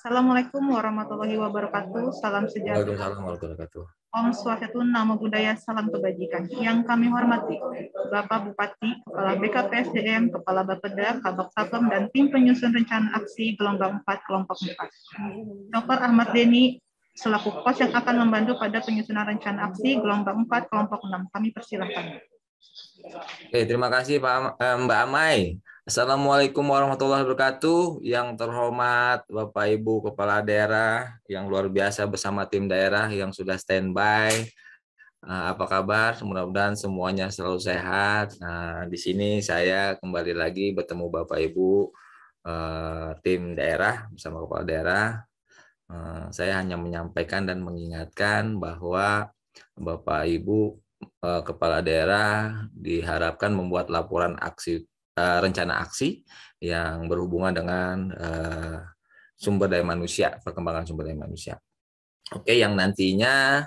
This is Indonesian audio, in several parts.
Assalamualaikum warahmatullahi wabarakatuh. Salam sejahtera. Waalaikumsalam warahmatullahi wabarakatuh. Om Swastiastu Namo Buddhaya, salam kebajikan. Yang kami hormati, Bapak Bupati, Kepala BKPSDM, Kepala Bapeda, Kabak Satpam, dan tim penyusun rencana aksi gelombang 4 kelompok 4. Dr. Ahmad Deni, selaku pos yang akan membantu pada penyusunan rencana aksi gelombang 4 kelompok 6. Kami persilahkan. Oke, terima kasih Pak, eh, Mbak Amai. Assalamualaikum warahmatullahi wabarakatuh. Yang terhormat Bapak Ibu Kepala Daerah yang luar biasa bersama tim daerah yang sudah standby. Eh, apa kabar? Mudah-mudahan semuanya selalu sehat. Nah, di sini saya kembali lagi bertemu Bapak Ibu eh, tim daerah bersama kepala daerah. Eh, saya hanya menyampaikan dan mengingatkan bahwa Bapak Ibu kepala daerah diharapkan membuat laporan aksi Eh, rencana aksi yang berhubungan dengan eh, sumber daya manusia, perkembangan sumber daya manusia. Oke, yang nantinya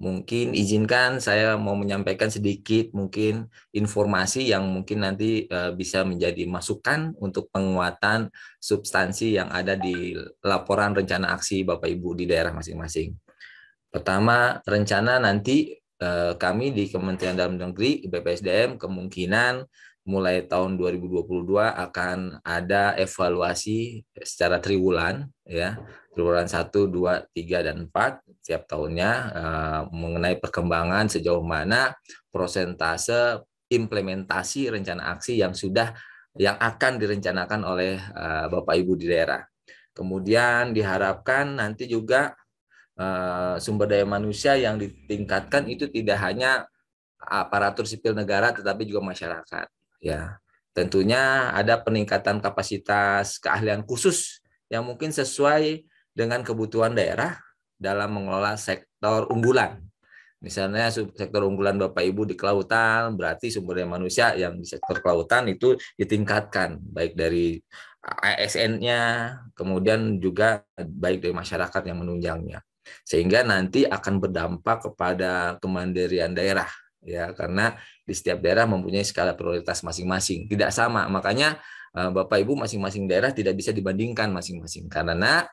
mungkin izinkan saya mau menyampaikan sedikit mungkin informasi yang mungkin nanti eh, bisa menjadi masukan untuk penguatan substansi yang ada di laporan rencana aksi Bapak Ibu di daerah masing-masing. Pertama, rencana nanti kami di Kementerian Dalam Negeri BPSDM kemungkinan mulai tahun 2022 akan ada evaluasi secara triwulan ya triwulan 1, 2, 3 dan 4 setiap tahunnya eh, mengenai perkembangan sejauh mana prosentase implementasi rencana aksi yang sudah yang akan direncanakan oleh eh, Bapak Ibu di daerah. Kemudian diharapkan nanti juga eh, sumber daya manusia yang ditingkatkan itu tidak hanya aparatur sipil negara tetapi juga masyarakat ya tentunya ada peningkatan kapasitas keahlian khusus yang mungkin sesuai dengan kebutuhan daerah dalam mengelola sektor unggulan. Misalnya sektor unggulan Bapak Ibu di kelautan, berarti sumber daya manusia yang di sektor kelautan itu ditingkatkan baik dari ASN-nya, kemudian juga baik dari masyarakat yang menunjangnya. Sehingga nanti akan berdampak kepada kemandirian daerah ya karena di setiap daerah mempunyai skala prioritas masing-masing tidak sama makanya eh, Bapak Ibu masing-masing daerah tidak bisa dibandingkan masing-masing karena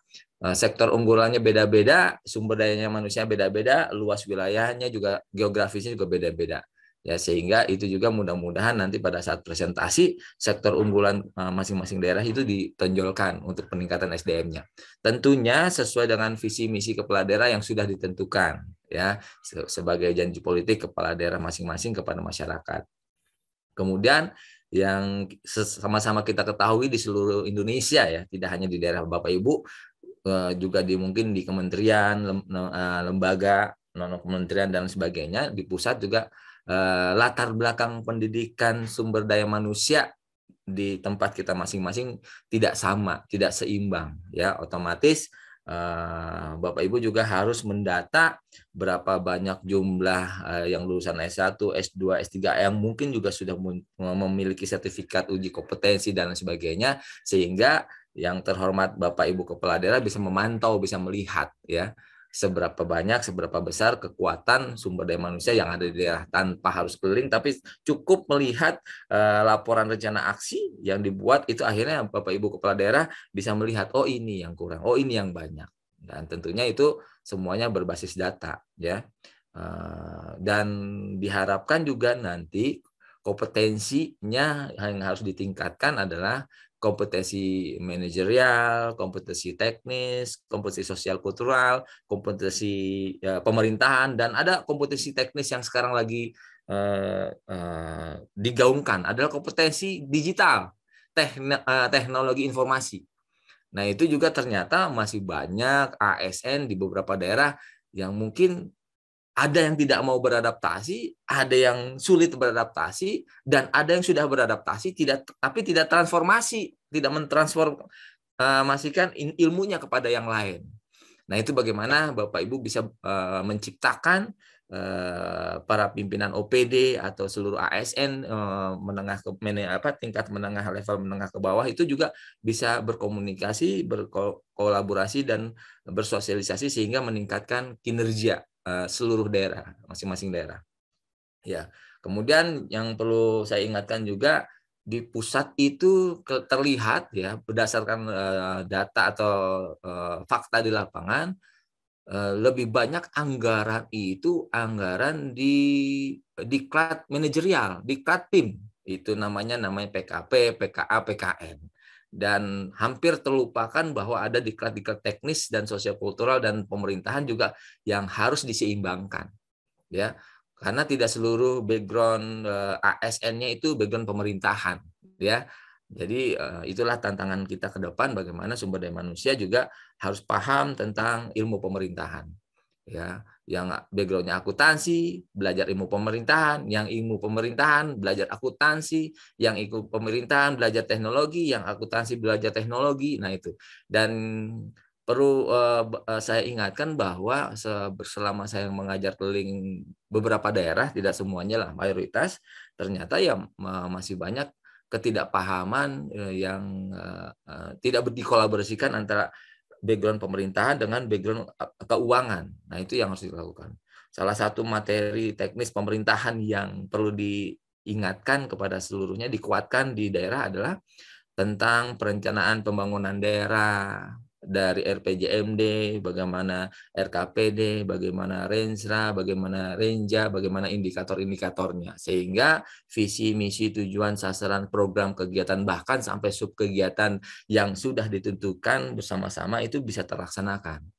eh, sektor unggulannya beda-beda, sumber dayanya manusia beda-beda, luas wilayahnya juga geografisnya juga beda-beda. Ya sehingga itu juga mudah-mudahan nanti pada saat presentasi sektor unggulan eh, masing-masing daerah itu ditonjolkan untuk peningkatan SDM-nya. Tentunya sesuai dengan visi misi kepala daerah yang sudah ditentukan ya sebagai janji politik kepala daerah masing-masing kepada masyarakat. Kemudian yang sama-sama kita ketahui di seluruh Indonesia ya, tidak hanya di daerah Bapak Ibu eh, juga di mungkin di kementerian, eh, lembaga non kementerian dan sebagainya, di pusat juga eh, latar belakang pendidikan sumber daya manusia di tempat kita masing-masing tidak sama, tidak seimbang ya. Otomatis Eh, Bapak Ibu juga harus mendata berapa banyak jumlah eh, yang lulusan S1, S2, S3 yang mungkin juga sudah memiliki sertifikat uji kompetensi dan sebagainya sehingga yang terhormat Bapak Ibu kepala daerah bisa memantau, bisa melihat ya seberapa banyak, seberapa besar kekuatan sumber daya manusia yang ada di daerah tanpa harus keliling, tapi cukup melihat uh, laporan rencana aksi yang dibuat itu akhirnya Bapak Ibu kepala daerah bisa melihat oh ini yang kurang, oh ini yang banyak. Dan tentunya itu semuanya berbasis data ya. Uh, dan diharapkan juga nanti kompetensinya yang harus ditingkatkan adalah kompetensi manajerial, kompetensi teknis, kompetensi sosial kultural, kompetensi ya, pemerintahan dan ada kompetensi teknis yang sekarang lagi uh, uh, digaungkan adalah kompetensi digital, uh, teknologi informasi. Nah, itu juga ternyata masih banyak ASN di beberapa daerah yang mungkin ada yang tidak mau beradaptasi, ada yang sulit beradaptasi, dan ada yang sudah beradaptasi tidak tapi tidak transformasi, tidak mentransformasikan eh, ilmunya kepada yang lain. Nah itu bagaimana Bapak Ibu bisa eh, menciptakan eh, para pimpinan OPD atau seluruh ASN menengah ke apa tingkat menengah level menengah ke bawah itu juga bisa berkomunikasi, berkolaborasi dan bersosialisasi sehingga meningkatkan kinerja Eh, seluruh daerah, masing-masing daerah. Ya. Kemudian yang perlu saya ingatkan juga di pusat itu terlihat ya berdasarkan eh, data atau eh, fakta di lapangan lebih banyak anggaran itu anggaran di diklat manajerial, diklat tim Itu namanya namanya PKP, PKA, PKN dan hampir terlupakan bahwa ada diklat-diklat teknis dan sosial kultural dan pemerintahan juga yang harus diseimbangkan ya karena tidak seluruh background eh, ASN-nya itu background pemerintahan ya jadi eh, itulah tantangan kita ke depan bagaimana sumber daya manusia juga harus paham tentang ilmu pemerintahan ya yang backgroundnya akuntansi, belajar ilmu pemerintahan, yang ilmu pemerintahan belajar akuntansi, yang ikut pemerintahan belajar teknologi, yang akuntansi belajar teknologi, nah itu. Dan perlu uh, saya ingatkan bahwa selama saya mengajar keliling beberapa daerah, tidak semuanya lah, mayoritas, ternyata ya masih banyak ketidakpahaman eh, yang uh, tidak dikolaborasikan antara background pemerintahan dengan background uh, keuangan. Nah, itu yang harus dilakukan. Salah satu materi teknis pemerintahan yang perlu diingatkan kepada seluruhnya, dikuatkan di daerah adalah tentang perencanaan pembangunan daerah, dari RPJMD, bagaimana RKPD, bagaimana Rensra, bagaimana Renja, bagaimana indikator-indikatornya. Sehingga visi, misi, tujuan, sasaran, program, kegiatan, bahkan sampai subkegiatan yang sudah ditentukan bersama-sama itu bisa terlaksanakan.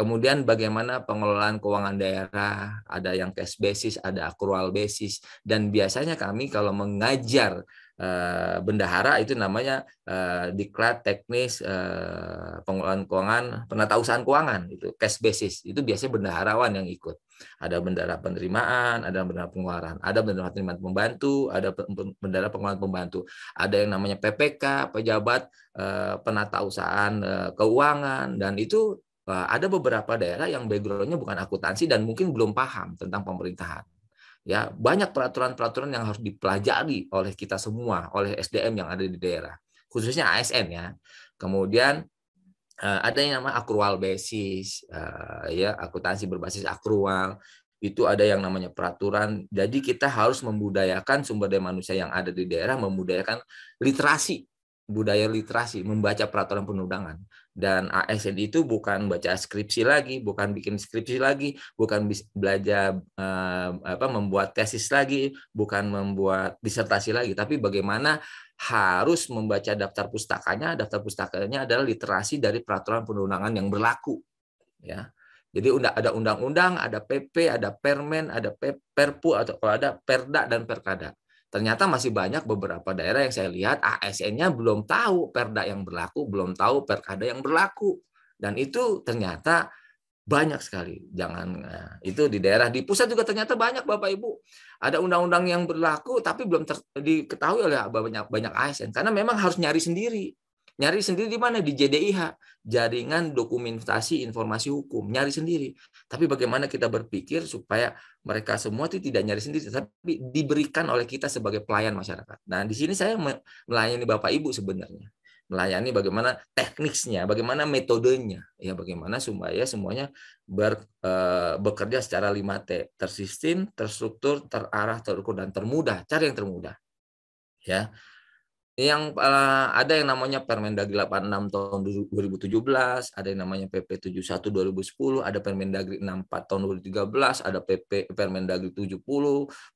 Kemudian bagaimana pengelolaan keuangan daerah, ada yang cash basis, ada accrual basis, dan biasanya kami kalau mengajar eh, bendahara itu namanya eh, diklat teknis eh, pengelolaan keuangan, penatausahaan keuangan itu cash basis itu biasanya bendaharawan yang ikut. Ada bendahara penerimaan, ada bendahara pengeluaran, ada bendahara penerimaan pembantu, ada bendahara pengeluaran pembantu, ada yang namanya PPK, pejabat penata penatausahaan keuangan, dan itu Eh, ada beberapa daerah yang backgroundnya bukan akuntansi dan mungkin belum paham tentang pemerintahan. Ya, banyak peraturan-peraturan yang harus dipelajari oleh kita semua, oleh SDM yang ada di daerah, khususnya ASN ya. Kemudian eh, ada yang namanya akrual basis, eh, ya akuntansi berbasis akrual. Itu ada yang namanya peraturan. Jadi kita harus membudayakan sumber daya manusia yang ada di daerah, membudayakan literasi budaya literasi, membaca peraturan perundangan. Dan ASN itu bukan baca skripsi lagi, bukan bikin skripsi lagi, bukan belajar eh, apa membuat tesis lagi, bukan membuat disertasi lagi, tapi bagaimana harus membaca daftar pustakanya, daftar pustakanya adalah literasi dari peraturan perundangan yang berlaku. Ya. Jadi ada undang-undang, ada PP, ada permen, ada perpu atau kalau ada perda dan perkada. Ternyata masih banyak beberapa daerah yang saya lihat ASN-nya belum tahu perda yang berlaku, belum tahu perkada yang berlaku. Dan itu ternyata banyak sekali. Jangan eh, itu di daerah di pusat juga ternyata banyak Bapak Ibu. Ada undang-undang yang berlaku tapi belum diketahui oleh banyak banyak ASN karena memang harus nyari sendiri. Nyari sendiri di mana? Di JDIH, Jaringan Dokumentasi Informasi Hukum. Nyari sendiri. Tapi bagaimana kita berpikir supaya mereka semua itu tidak nyari sendiri, tapi diberikan oleh kita sebagai pelayan masyarakat. Nah, di sini saya melayani Bapak Ibu sebenarnya melayani bagaimana teknisnya, bagaimana metodenya, ya bagaimana supaya semuanya ber, e, bekerja secara 5T, tersistem, terstruktur, terarah, terukur dan termudah, cara yang termudah. Ya yang uh, ada yang namanya Permendagri 86 tahun 2017, ada yang namanya PP 71 2010, ada Permendagri 64 tahun 2013, ada PP Permendagri 70,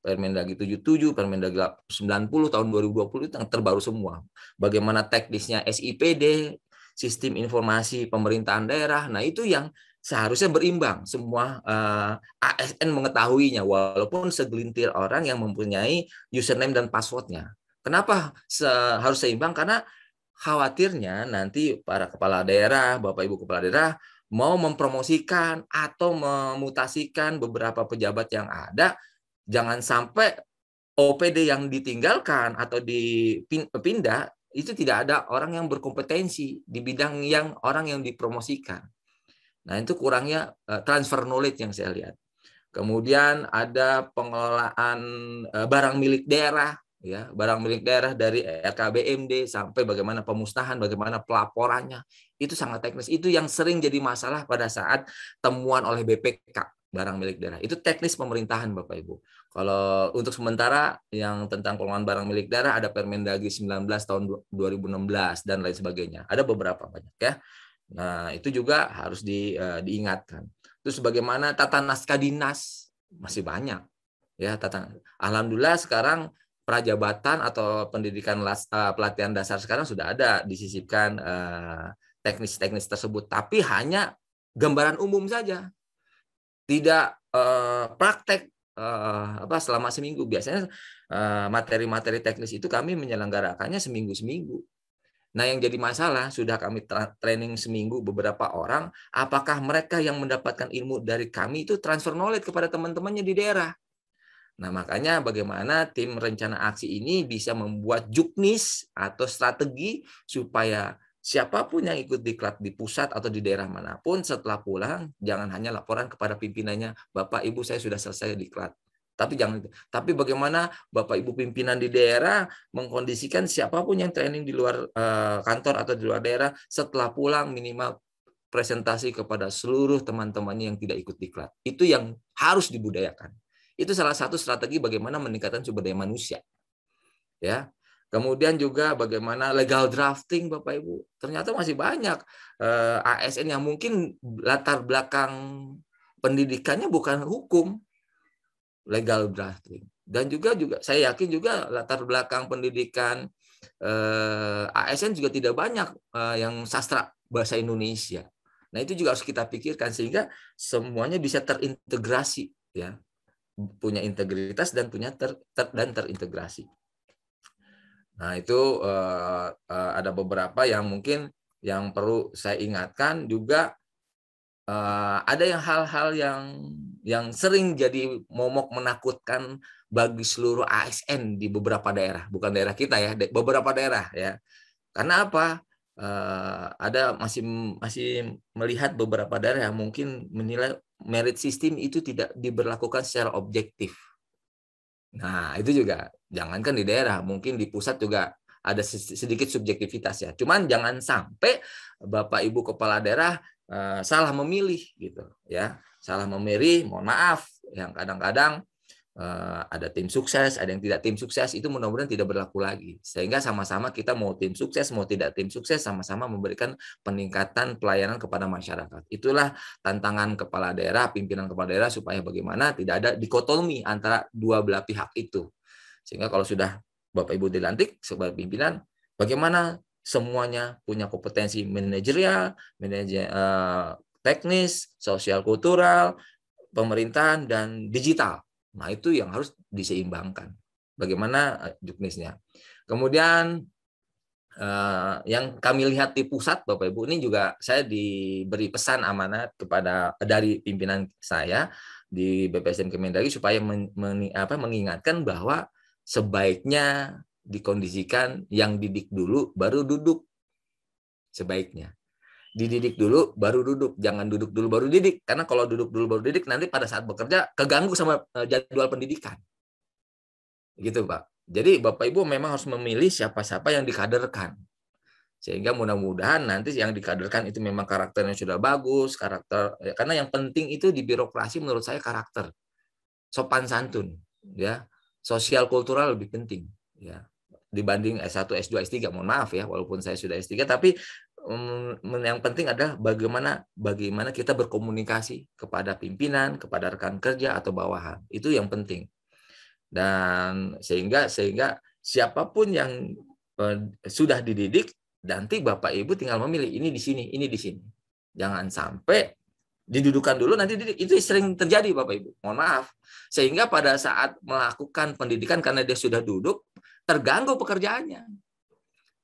Permendagri 77, Permendagri 90 tahun 2020 itu yang terbaru semua. Bagaimana teknisnya SIPD, sistem informasi pemerintahan daerah. Nah, itu yang seharusnya berimbang semua uh, eh, ASN mengetahuinya walaupun segelintir orang yang mempunyai username dan passwordnya Kenapa harus seimbang? Karena khawatirnya nanti para kepala daerah, Bapak Ibu kepala daerah mau mempromosikan atau memutasikan beberapa pejabat yang ada, jangan sampai OPD yang ditinggalkan atau dipindah itu tidak ada orang yang berkompetensi di bidang yang orang yang dipromosikan. Nah, itu kurangnya eh, transfer knowledge yang saya lihat. Kemudian ada pengelolaan eh, barang milik daerah ya barang milik daerah dari RKBMD sampai bagaimana pemusnahan, bagaimana pelaporannya. Itu sangat teknis. Itu yang sering jadi masalah pada saat temuan oleh BPK barang milik daerah. Itu teknis pemerintahan Bapak Ibu. Kalau untuk sementara yang tentang pengelolaan barang milik daerah ada Permendagri 19 tahun 2016 dan lain sebagainya. Ada beberapa banyak ya. Nah, itu juga harus di, uh, diingatkan. Terus bagaimana tata naskah dinas masih banyak ya tata alhamdulillah sekarang prajabatan atau pendidikan las, uh, pelatihan dasar sekarang sudah ada disisipkan eh, teknis-teknis uh, tersebut, tapi hanya gambaran umum saja, tidak uh, praktek uh, apa selama seminggu. Biasanya materi-materi uh, teknis itu kami menyelenggarakannya seminggu seminggu. Nah, yang jadi masalah sudah kami training seminggu beberapa orang, apakah mereka yang mendapatkan ilmu dari kami itu transfer knowledge kepada teman-temannya di daerah? Nah, makanya bagaimana tim rencana aksi ini bisa membuat juknis atau strategi supaya siapapun yang ikut diklat di pusat atau di daerah manapun setelah pulang jangan hanya laporan kepada pimpinannya, "Bapak Ibu, saya sudah selesai diklat." Tapi jangan Tapi bagaimana Bapak Ibu pimpinan di daerah mengkondisikan siapapun yang training di luar eh, kantor atau di luar daerah setelah pulang minimal presentasi kepada seluruh teman-temannya yang tidak ikut diklat. Itu yang harus dibudayakan. Itu salah satu strategi bagaimana meningkatkan sumber daya manusia. Ya. Kemudian juga bagaimana legal drafting Bapak Ibu. Ternyata masih banyak eh, ASN yang mungkin latar belakang pendidikannya bukan hukum. Legal drafting. Dan juga juga saya yakin juga latar belakang pendidikan eh, ASN juga tidak banyak eh, yang sastra bahasa Indonesia. Nah, itu juga harus kita pikirkan sehingga semuanya bisa terintegrasi ya punya integritas dan punya ter, ter, dan terintegrasi. Nah itu uh, uh, ada beberapa yang mungkin yang perlu saya ingatkan juga uh, ada yang hal-hal yang yang sering jadi momok menakutkan bagi seluruh ASN di beberapa daerah, bukan daerah kita ya, beberapa daerah ya. Karena apa? Uh, ada masih masih melihat beberapa daerah yang mungkin menilai merit system itu tidak diberlakukan secara objektif. Nah, itu juga jangankan di daerah, mungkin di pusat juga ada sedikit subjektivitas ya. Cuman jangan sampai Bapak Ibu kepala daerah eh, salah memilih gitu ya. Salah memilih, mohon maaf yang kadang-kadang Eh, ada tim sukses, ada yang tidak tim sukses, itu mudah-mudahan tidak berlaku lagi. Sehingga sama-sama kita mau tim sukses, mau tidak tim sukses, sama-sama memberikan peningkatan pelayanan kepada masyarakat. Itulah tantangan kepala daerah, pimpinan kepala daerah supaya bagaimana tidak ada dikotomi antara dua belah pihak itu. Sehingga kalau sudah Bapak Ibu dilantik sebagai pimpinan, bagaimana semuanya punya kompetensi manajerial, manajer eh, teknis, sosial kultural, pemerintahan dan digital Nah, itu yang harus diseimbangkan. Bagaimana eh, juknisnya. Kemudian eh, yang kami lihat di pusat Bapak Ibu ini juga saya diberi pesan amanat kepada eh, dari pimpinan saya di BPSN Kemendagri supaya men, men, apa, mengingatkan bahwa sebaiknya dikondisikan yang didik dulu baru duduk sebaiknya dididik dulu baru duduk jangan duduk dulu baru didik karena kalau duduk dulu baru didik nanti pada saat bekerja keganggu sama e, jadwal pendidikan gitu pak jadi bapak ibu memang harus memilih siapa-siapa yang dikaderkan sehingga mudah-mudahan nanti yang dikaderkan itu memang karakternya sudah bagus karakter ya, karena yang penting itu di birokrasi menurut saya karakter sopan santun ya sosial kultural lebih penting ya dibanding S1, S2, S3. Mohon maaf ya, walaupun saya sudah S3, tapi yang penting adalah bagaimana bagaimana kita berkomunikasi kepada pimpinan, kepada rekan kerja atau bawahan. Itu yang penting. Dan sehingga sehingga siapapun yang eh, sudah dididik nanti Bapak Ibu tinggal memilih ini di sini, ini di sini. Jangan sampai didudukan dulu nanti didik. itu sering terjadi Bapak Ibu. Mohon maaf. Sehingga pada saat melakukan pendidikan karena dia sudah duduk terganggu pekerjaannya.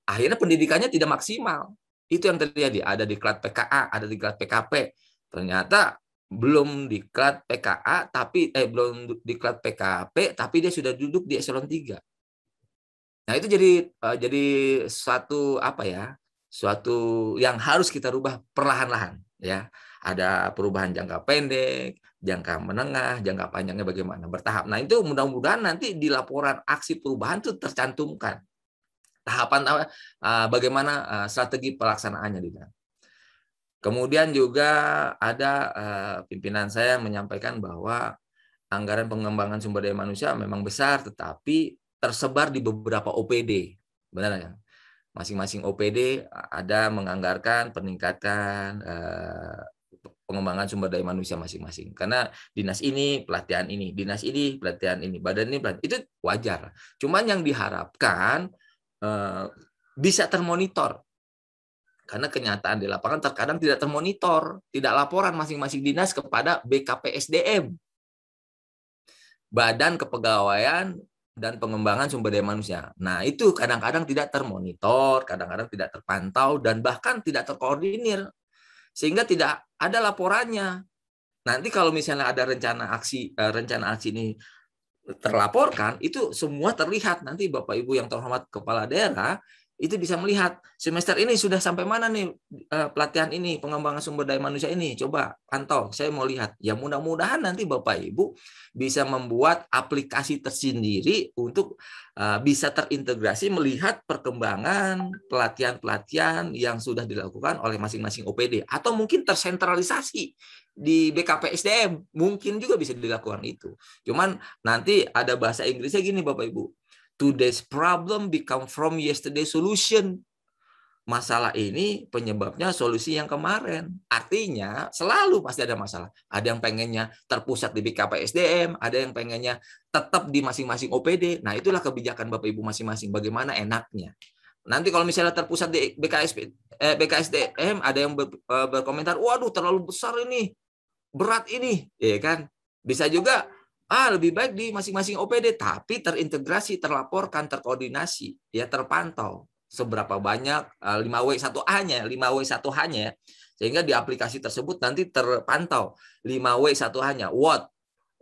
Akhirnya pendidikannya tidak maksimal itu yang terjadi. Ada di klat PKA, ada di klat PKP. Ternyata belum di klat PKA tapi eh belum di klat PKP tapi dia sudah duduk di eselon 3. Nah, itu jadi uh, jadi suatu apa ya? Suatu yang harus kita rubah perlahan-lahan ya. Ada perubahan jangka pendek, jangka menengah, jangka panjangnya bagaimana bertahap. Nah, itu mudah-mudahan nanti di laporan aksi perubahan itu tercantumkan tahapan uh, bagaimana uh, strategi pelaksanaannya Dina. Kemudian juga ada uh, pimpinan saya menyampaikan bahwa anggaran pengembangan sumber daya manusia memang besar tetapi tersebar di beberapa OPD. Benar ya? Masing-masing OPD ada menganggarkan peningkatan uh, pengembangan sumber daya manusia masing-masing. Karena dinas ini pelatihan ini, dinas ini pelatihan ini, badan ini pelatihan. Itu wajar. Cuman yang diharapkan Eh, bisa termonitor karena kenyataan di lapangan terkadang tidak termonitor, tidak laporan masing-masing dinas kepada BKPSDM. Badan Kepegawaian dan Pengembangan Sumber Daya Manusia. Nah, itu kadang-kadang tidak termonitor, kadang-kadang tidak terpantau dan bahkan tidak terkoordinir sehingga tidak ada laporannya. Nanti kalau misalnya ada rencana aksi eh, rencana aksi ini terlaporkan itu semua terlihat nanti Bapak Ibu yang terhormat kepala daerah itu bisa melihat semester ini sudah sampai mana nih eh, pelatihan ini, pengembangan sumber daya manusia ini. Coba pantau, saya mau lihat. Ya mudah-mudahan nanti Bapak Ibu bisa membuat aplikasi tersendiri untuk eh, bisa terintegrasi melihat perkembangan pelatihan-pelatihan yang sudah dilakukan oleh masing-masing OPD atau mungkin tersentralisasi di BKP SDM mungkin juga bisa dilakukan itu. Cuman nanti ada bahasa Inggrisnya gini Bapak Ibu. Today's problem become from yesterday solution. Masalah ini penyebabnya solusi yang kemarin. Artinya selalu pasti ada masalah. Ada yang pengennya terpusat di BKPSDM, ada yang pengennya tetap di masing-masing OPD. Nah itulah kebijakan Bapak Ibu masing-masing. Bagaimana enaknya. Nanti kalau misalnya terpusat di BKSP, eh, BKSDM, ada yang ber, eh, berkomentar, waduh terlalu besar ini, berat ini, ya kan? Bisa juga Ah, lebih baik di masing-masing OPD, tapi terintegrasi, terlaporkan, terkoordinasi, ya terpantau seberapa banyak 5W1A-nya, eh, 5W1H-nya, ya. sehingga di aplikasi tersebut nanti terpantau 5W1H-nya, what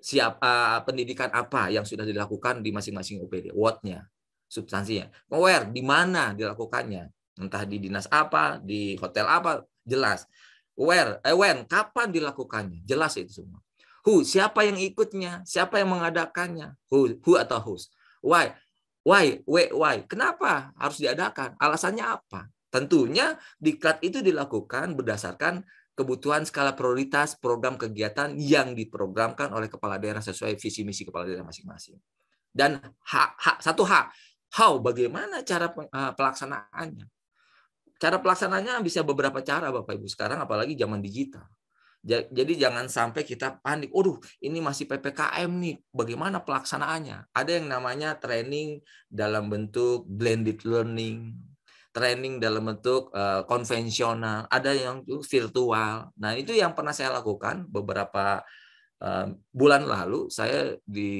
siapa eh, pendidikan apa yang sudah dilakukan di masing-masing OPD, what-nya, substansinya, where, di mana dilakukannya, entah di dinas apa, di hotel apa, jelas. Where, eh, when, kapan dilakukannya, jelas itu semua. Who, siapa yang ikutnya, siapa yang mengadakannya. Who, who atau who? Why, why, why, why. Kenapa harus diadakan? Alasannya apa? Tentunya diklat itu dilakukan berdasarkan kebutuhan skala prioritas program kegiatan yang diprogramkan oleh kepala daerah sesuai visi misi kepala daerah masing-masing. Dan hak, hak satu hak, how bagaimana cara eh, pelaksanaannya? Cara pelaksanaannya bisa beberapa cara Bapak Ibu sekarang apalagi zaman digital. Jadi jangan sampai kita panik. Aduh, ini masih PPKM nih. Bagaimana pelaksanaannya? Ada yang namanya training dalam bentuk blended learning, training dalam bentuk uh, konvensional, ada yang virtual. Nah, itu yang pernah saya lakukan beberapa uh, bulan lalu. Saya di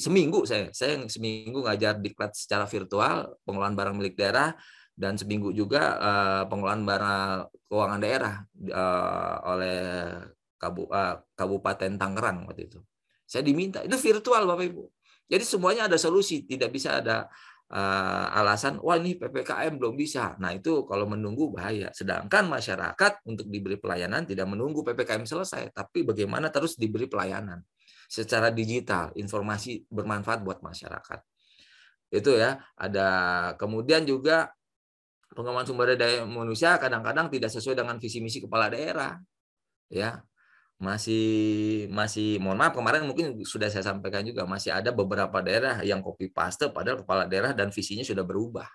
seminggu saya saya seminggu ngajar diklat secara virtual pengelolaan barang milik daerah dan seminggu juga uh, pengelolaan barang keuangan daerah uh, oleh Kabu, uh, Kabupaten Tangerang waktu itu. Saya diminta itu virtual Bapak Ibu. Jadi semuanya ada solusi, tidak bisa ada uh, alasan wah ini PPKM belum bisa. Nah, itu kalau menunggu bahaya. Sedangkan masyarakat untuk diberi pelayanan tidak menunggu PPKM selesai, tapi bagaimana terus diberi pelayanan secara digital, informasi bermanfaat buat masyarakat itu ya ada kemudian juga pengembangan sumber daya manusia kadang-kadang tidak sesuai dengan visi misi kepala daerah ya masih masih mohon maaf kemarin mungkin sudah saya sampaikan juga masih ada beberapa daerah yang copy paste padahal kepala daerah dan visinya sudah berubah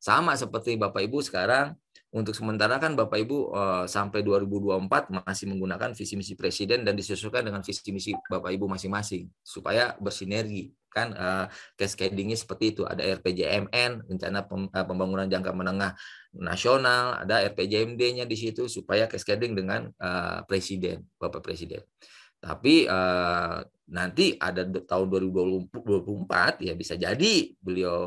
sama seperti Bapak Ibu sekarang untuk sementara kan Bapak Ibu eh, sampai 2024 masih menggunakan visi misi presiden dan disesuaikan dengan visi misi Bapak Ibu masing-masing supaya bersinergi kan uh, eh, cascadingnya seperti itu ada RPJMN rencana eh, pembangunan jangka menengah nasional ada RPJMD-nya di situ supaya cascading dengan uh, presiden bapak presiden tapi uh, nanti ada tahun 2024 ya bisa jadi beliau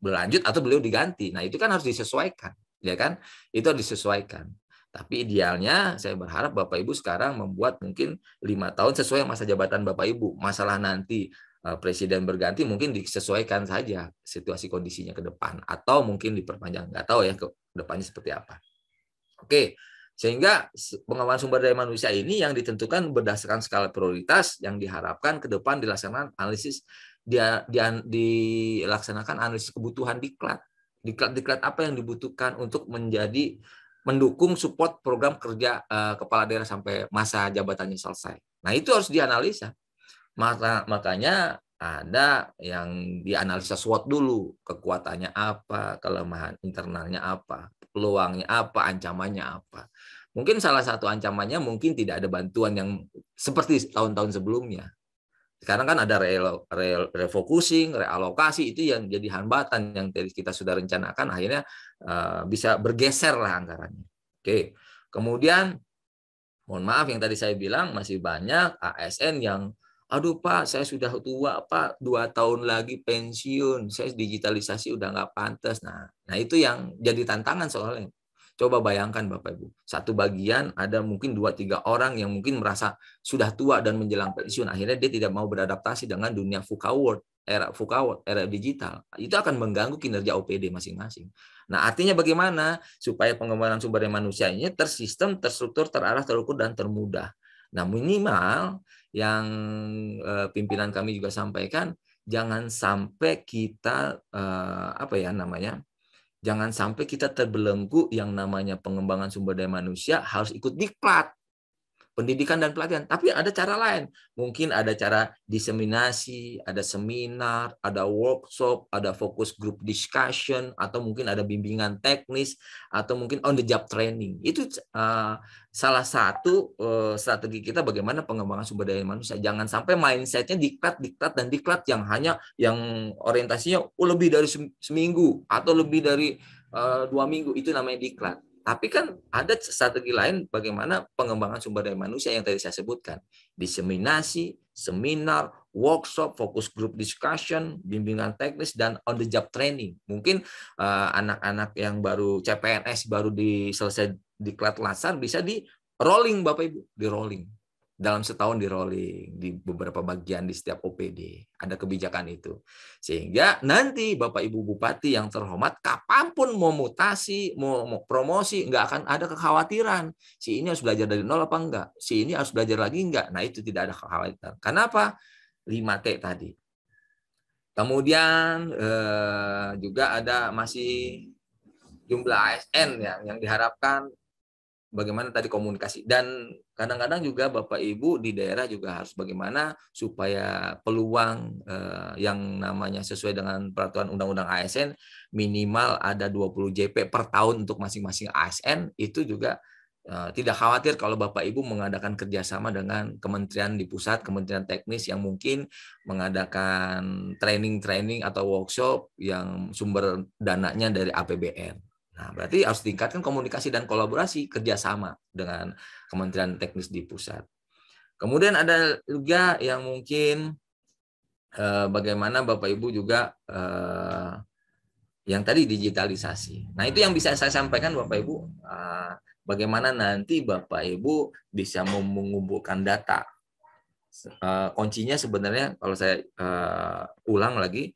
berlanjut atau beliau diganti nah itu kan harus disesuaikan ya kan itu harus disesuaikan tapi idealnya saya berharap Bapak Ibu sekarang membuat mungkin lima tahun sesuai masa jabatan Bapak Ibu. Masalah nanti Eh, presiden berganti mungkin disesuaikan saja situasi kondisinya ke depan atau mungkin diperpanjang nggak tahu ya ke depannya seperti apa. Oke, sehingga pengawasan sumber daya manusia ini yang ditentukan berdasarkan skala prioritas yang diharapkan ke depan dilaksanakan analisis dia, dia dilaksanakan analisis kebutuhan diklat. Diklat-diklat apa yang dibutuhkan untuk menjadi mendukung support program kerja uh, kepala daerah sampai masa jabatannya selesai. Nah, itu harus dianalisa maka, makanya ada yang dianalisa SWOT dulu, kekuatannya apa, kelemahan internalnya apa, peluangnya apa, ancamannya apa. Mungkin salah satu ancamannya mungkin tidak ada bantuan yang seperti tahun-tahun sebelumnya. Sekarang kan ada re re refocusing, realokasi itu yang jadi hambatan yang tadi kita sudah rencanakan akhirnya eh, bisa bergeser lah anggarannya. Oke. Kemudian mohon maaf yang tadi saya bilang masih banyak ASN yang aduh Pak, saya sudah tua Pak, dua tahun lagi pensiun, saya digitalisasi udah nggak pantas. Nah, nah itu yang jadi tantangan soalnya. Coba bayangkan Bapak Ibu, satu bagian ada mungkin dua tiga orang yang mungkin merasa sudah tua dan menjelang pensiun, akhirnya dia tidak mau beradaptasi dengan dunia VUCA World, era VUCA World, era digital. Itu akan mengganggu kinerja OPD masing-masing. Nah, artinya bagaimana supaya pengembangan sumber daya manusianya tersistem, terstruktur, terarah, terukur, dan termudah. Nah, minimal yang uh, pimpinan kami juga sampaikan jangan sampai kita uh, apa ya namanya jangan sampai kita terbelenggu yang namanya pengembangan sumber daya manusia harus ikut diklat pendidikan dan pelatihan. Tapi ada cara lain. Mungkin ada cara diseminasi, ada seminar, ada workshop, ada fokus group discussion, atau mungkin ada bimbingan teknis, atau mungkin on the job training. Itu uh, salah satu uh, strategi kita bagaimana pengembangan sumber daya manusia. Jangan sampai mindsetnya diklat, diklat, dan diklat yang hanya yang orientasinya oh, lebih dari seminggu atau lebih dari uh, dua minggu. Itu namanya diklat tapi kan ada strategi lain bagaimana pengembangan sumber daya manusia yang tadi saya sebutkan. Diseminasi, seminar, workshop, fokus group discussion, bimbingan teknis, dan on the job training. Mungkin eh, anak-anak uh, yang baru CPNS baru di klat di bisa di rolling Bapak Ibu, di rolling dalam setahun di rolling di beberapa bagian di setiap OPD ada kebijakan itu sehingga nanti bapak ibu bupati yang terhormat kapanpun mau mutasi mau, mau promosi nggak akan ada kekhawatiran si ini harus belajar dari nol apa enggak si ini harus belajar lagi enggak nah itu tidak ada kekhawatiran kenapa 5T tadi kemudian eh, juga ada masih jumlah ASN yang yang diharapkan bagaimana tadi komunikasi dan kadang-kadang juga Bapak Ibu di daerah juga harus bagaimana supaya peluang eh, yang namanya sesuai dengan peraturan undang-undang ASN minimal ada 20 JP per tahun untuk masing-masing ASN itu juga eh, tidak khawatir kalau Bapak Ibu mengadakan kerjasama dengan kementerian di pusat, kementerian teknis yang mungkin mengadakan training-training atau workshop yang sumber dananya dari APBN. Nah, berarti harus tingkatkan komunikasi dan kolaborasi kerjasama dengan kementerian teknis di pusat. Kemudian ada juga yang mungkin eh, bagaimana Bapak Ibu juga eh, yang tadi digitalisasi. Nah, itu yang bisa saya sampaikan Bapak Ibu. Eh, bagaimana nanti Bapak Ibu bisa mengumpulkan data. Eh, kuncinya sebenarnya kalau saya eh, ulang lagi,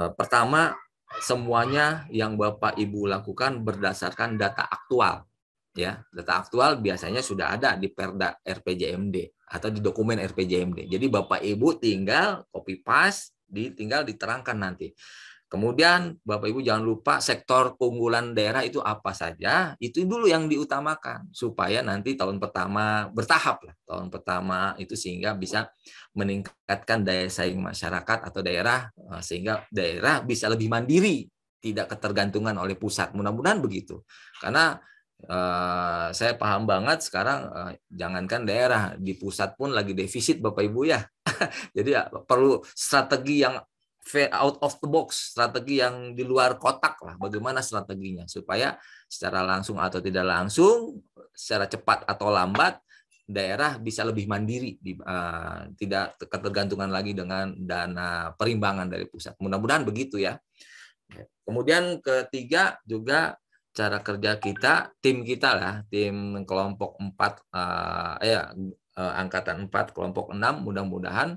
eh, pertama semuanya yang Bapak Ibu lakukan berdasarkan data aktual. Ya, data aktual biasanya sudah ada di Perda RPJMD atau di dokumen RPJMD. Jadi Bapak Ibu tinggal copy paste, tinggal diterangkan nanti. Kemudian Bapak Ibu jangan lupa sektor keunggulan daerah itu apa saja, itu dulu yang diutamakan supaya nanti tahun pertama bertahap lah, tahun pertama itu sehingga bisa meningkatkan daya saing masyarakat atau daerah eh, sehingga daerah bisa lebih mandiri tidak ketergantungan oleh pusat mudah-mudahan begitu karena uh, saya paham banget sekarang uh, jangankan daerah di pusat pun lagi defisit bapak ibu ya jadi ya, perlu strategi yang out of the box, strategi yang di luar kotak lah. Bagaimana strateginya supaya secara langsung atau tidak langsung, secara cepat atau lambat daerah bisa lebih mandiri, eh, tidak ketergantungan lagi dengan dana perimbangan dari pusat. Mudah-mudahan begitu ya. Kemudian ketiga juga cara kerja kita, tim kita lah, tim kelompok 4 uh, eh uh, angkatan 4 kelompok 6 mudah-mudahan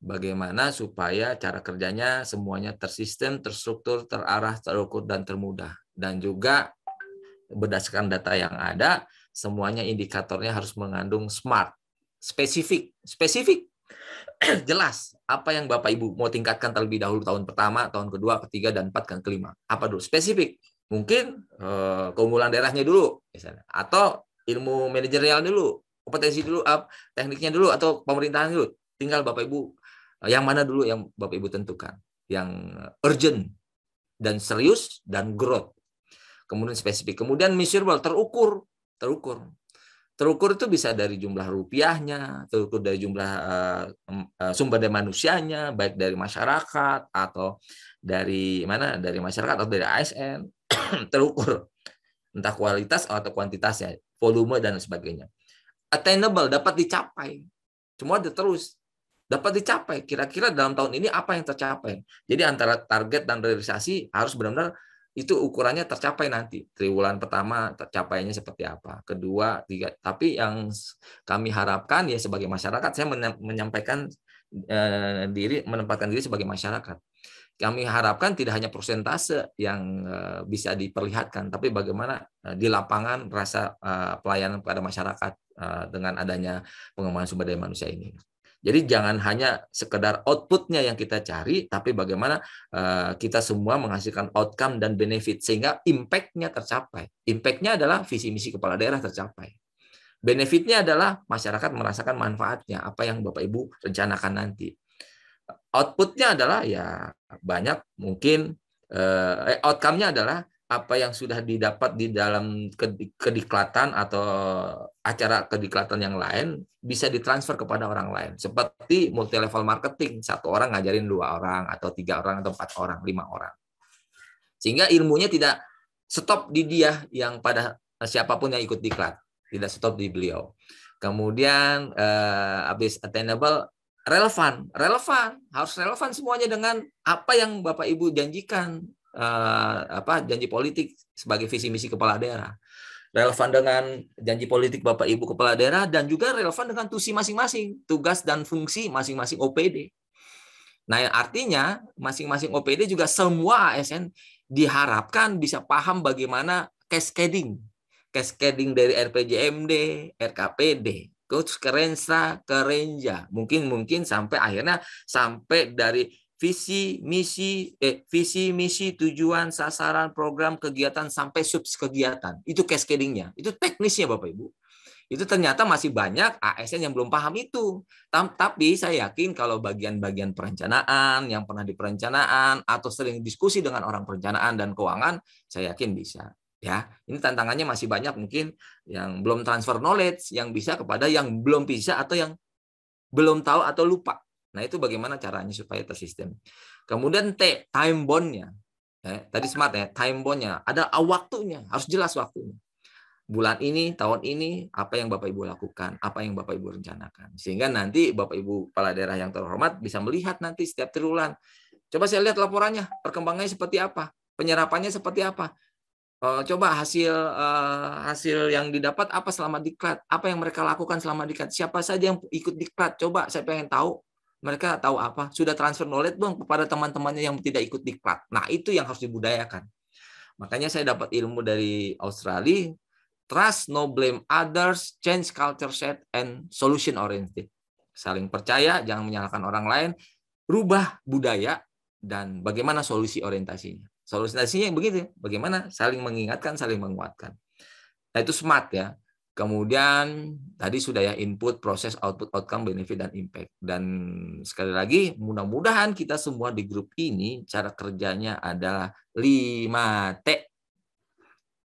bagaimana supaya cara kerjanya semuanya tersistem, terstruktur, terarah, terukur dan termudah dan juga berdasarkan data yang ada semuanya indikatornya harus mengandung smart, spesifik, spesifik, jelas apa yang Bapak Ibu mau tingkatkan terlebih dahulu tahun pertama, tahun kedua, ketiga, dan empat, dan kelima. Apa dulu? Spesifik. Mungkin eh, keunggulan daerahnya dulu, misalnya. Atau ilmu manajerial dulu, kompetensi dulu, tekniknya dulu, atau pemerintahan dulu. Tinggal Bapak Ibu eh, yang mana dulu yang Bapak Ibu tentukan. Yang urgent dan serius dan growth. Kemudian spesifik. Kemudian measurable, terukur terukur. Terukur itu bisa dari jumlah rupiahnya, terukur dari jumlah eh, eh, sumber daya manusianya, baik dari masyarakat atau dari mana dari masyarakat atau dari ASN terukur entah kualitas atau kuantitasnya, volume dan sebagainya. Attainable dapat dicapai. Semua ada terus dapat dicapai. Kira-kira dalam tahun ini apa yang tercapai? Jadi antara target dan realisasi harus benar-benar itu ukurannya tercapai nanti triwulan pertama tercapainya seperti apa kedua tiga tapi yang kami harapkan ya sebagai masyarakat saya menyampaikan eh, diri menempatkan diri sebagai masyarakat kami harapkan tidak hanya persentase yang eh, bisa diperlihatkan tapi bagaimana eh, di lapangan rasa eh, pelayanan kepada masyarakat dengan adanya pengembangan sumber daya manusia ini jadi jangan hanya sekedar outputnya yang kita cari, tapi bagaimana eh, kita semua menghasilkan outcome dan benefit sehingga impactnya tercapai. Impactnya adalah visi misi kepala daerah tercapai. Benefitnya adalah masyarakat merasakan manfaatnya apa yang Bapak Ibu rencanakan nanti. Outputnya adalah ya banyak mungkin eh, eh outcome-nya adalah apa yang sudah didapat di dalam kediklatan atau acara kediklatan yang lain bisa ditransfer kepada orang lain. Seperti multi level marketing, satu orang ngajarin dua orang atau tiga orang atau empat orang, lima orang. Sehingga ilmunya tidak stop di dia yang pada siapapun yang ikut diklat, tidak stop di beliau. Kemudian eh, habis attainable relevan, relevan, harus relevan semuanya dengan apa yang Bapak Ibu janjikan uh, apa janji politik sebagai visi misi kepala daerah relevan dengan janji politik Bapak Ibu kepala daerah dan juga relevan dengan tusi masing-masing, tugas dan fungsi masing-masing OPD. Nah, artinya masing-masing OPD juga semua ASN diharapkan bisa paham bagaimana cascading, cascading dari RPJMD, RKPD, ke Rensa, kerenja mungkin mungkin sampai akhirnya sampai dari visi, misi, eh, visi, misi, tujuan, sasaran, program, kegiatan, sampai sub kegiatan. Itu cascadingnya. Itu teknisnya Bapak Ibu. Itu ternyata masih banyak ASN yang belum paham itu. tapi saya yakin kalau bagian-bagian perencanaan, yang pernah di perencanaan, atau sering diskusi dengan orang perencanaan dan keuangan, saya yakin bisa. Ya, ini tantangannya masih banyak mungkin yang belum transfer knowledge, yang bisa kepada yang belum bisa atau yang belum tahu atau lupa Nah itu bagaimana caranya supaya tersistem. Kemudian T, time bondnya. Eh, tadi smart ya, time bond-nya. Ada waktunya, harus jelas waktunya. Bulan ini, tahun ini, apa yang Bapak Ibu lakukan, apa yang Bapak Ibu rencanakan. Sehingga nanti Bapak Ibu kepala daerah yang terhormat bisa melihat nanti setiap triwulan. Coba saya lihat laporannya, perkembangannya seperti apa, penyerapannya seperti apa. Eh, coba hasil eh, hasil yang didapat apa selama diklat, apa yang mereka lakukan selama diklat, siapa saja yang ikut diklat, coba saya pengen tahu mereka tahu apa sudah transfer knowledge dong kepada teman-temannya yang tidak ikut diklat nah itu yang harus dibudayakan makanya saya dapat ilmu dari Australia trust no blame others change culture set and solution oriented saling percaya jangan menyalahkan orang lain rubah budaya dan bagaimana solusi orientasinya solusinya yang begitu bagaimana saling mengingatkan saling menguatkan nah itu smart ya Kemudian tadi sudah ya input, proses, output, outcome, benefit, dan impact. Dan sekali lagi mudah-mudahan kita semua di grup ini cara kerjanya adalah 5T.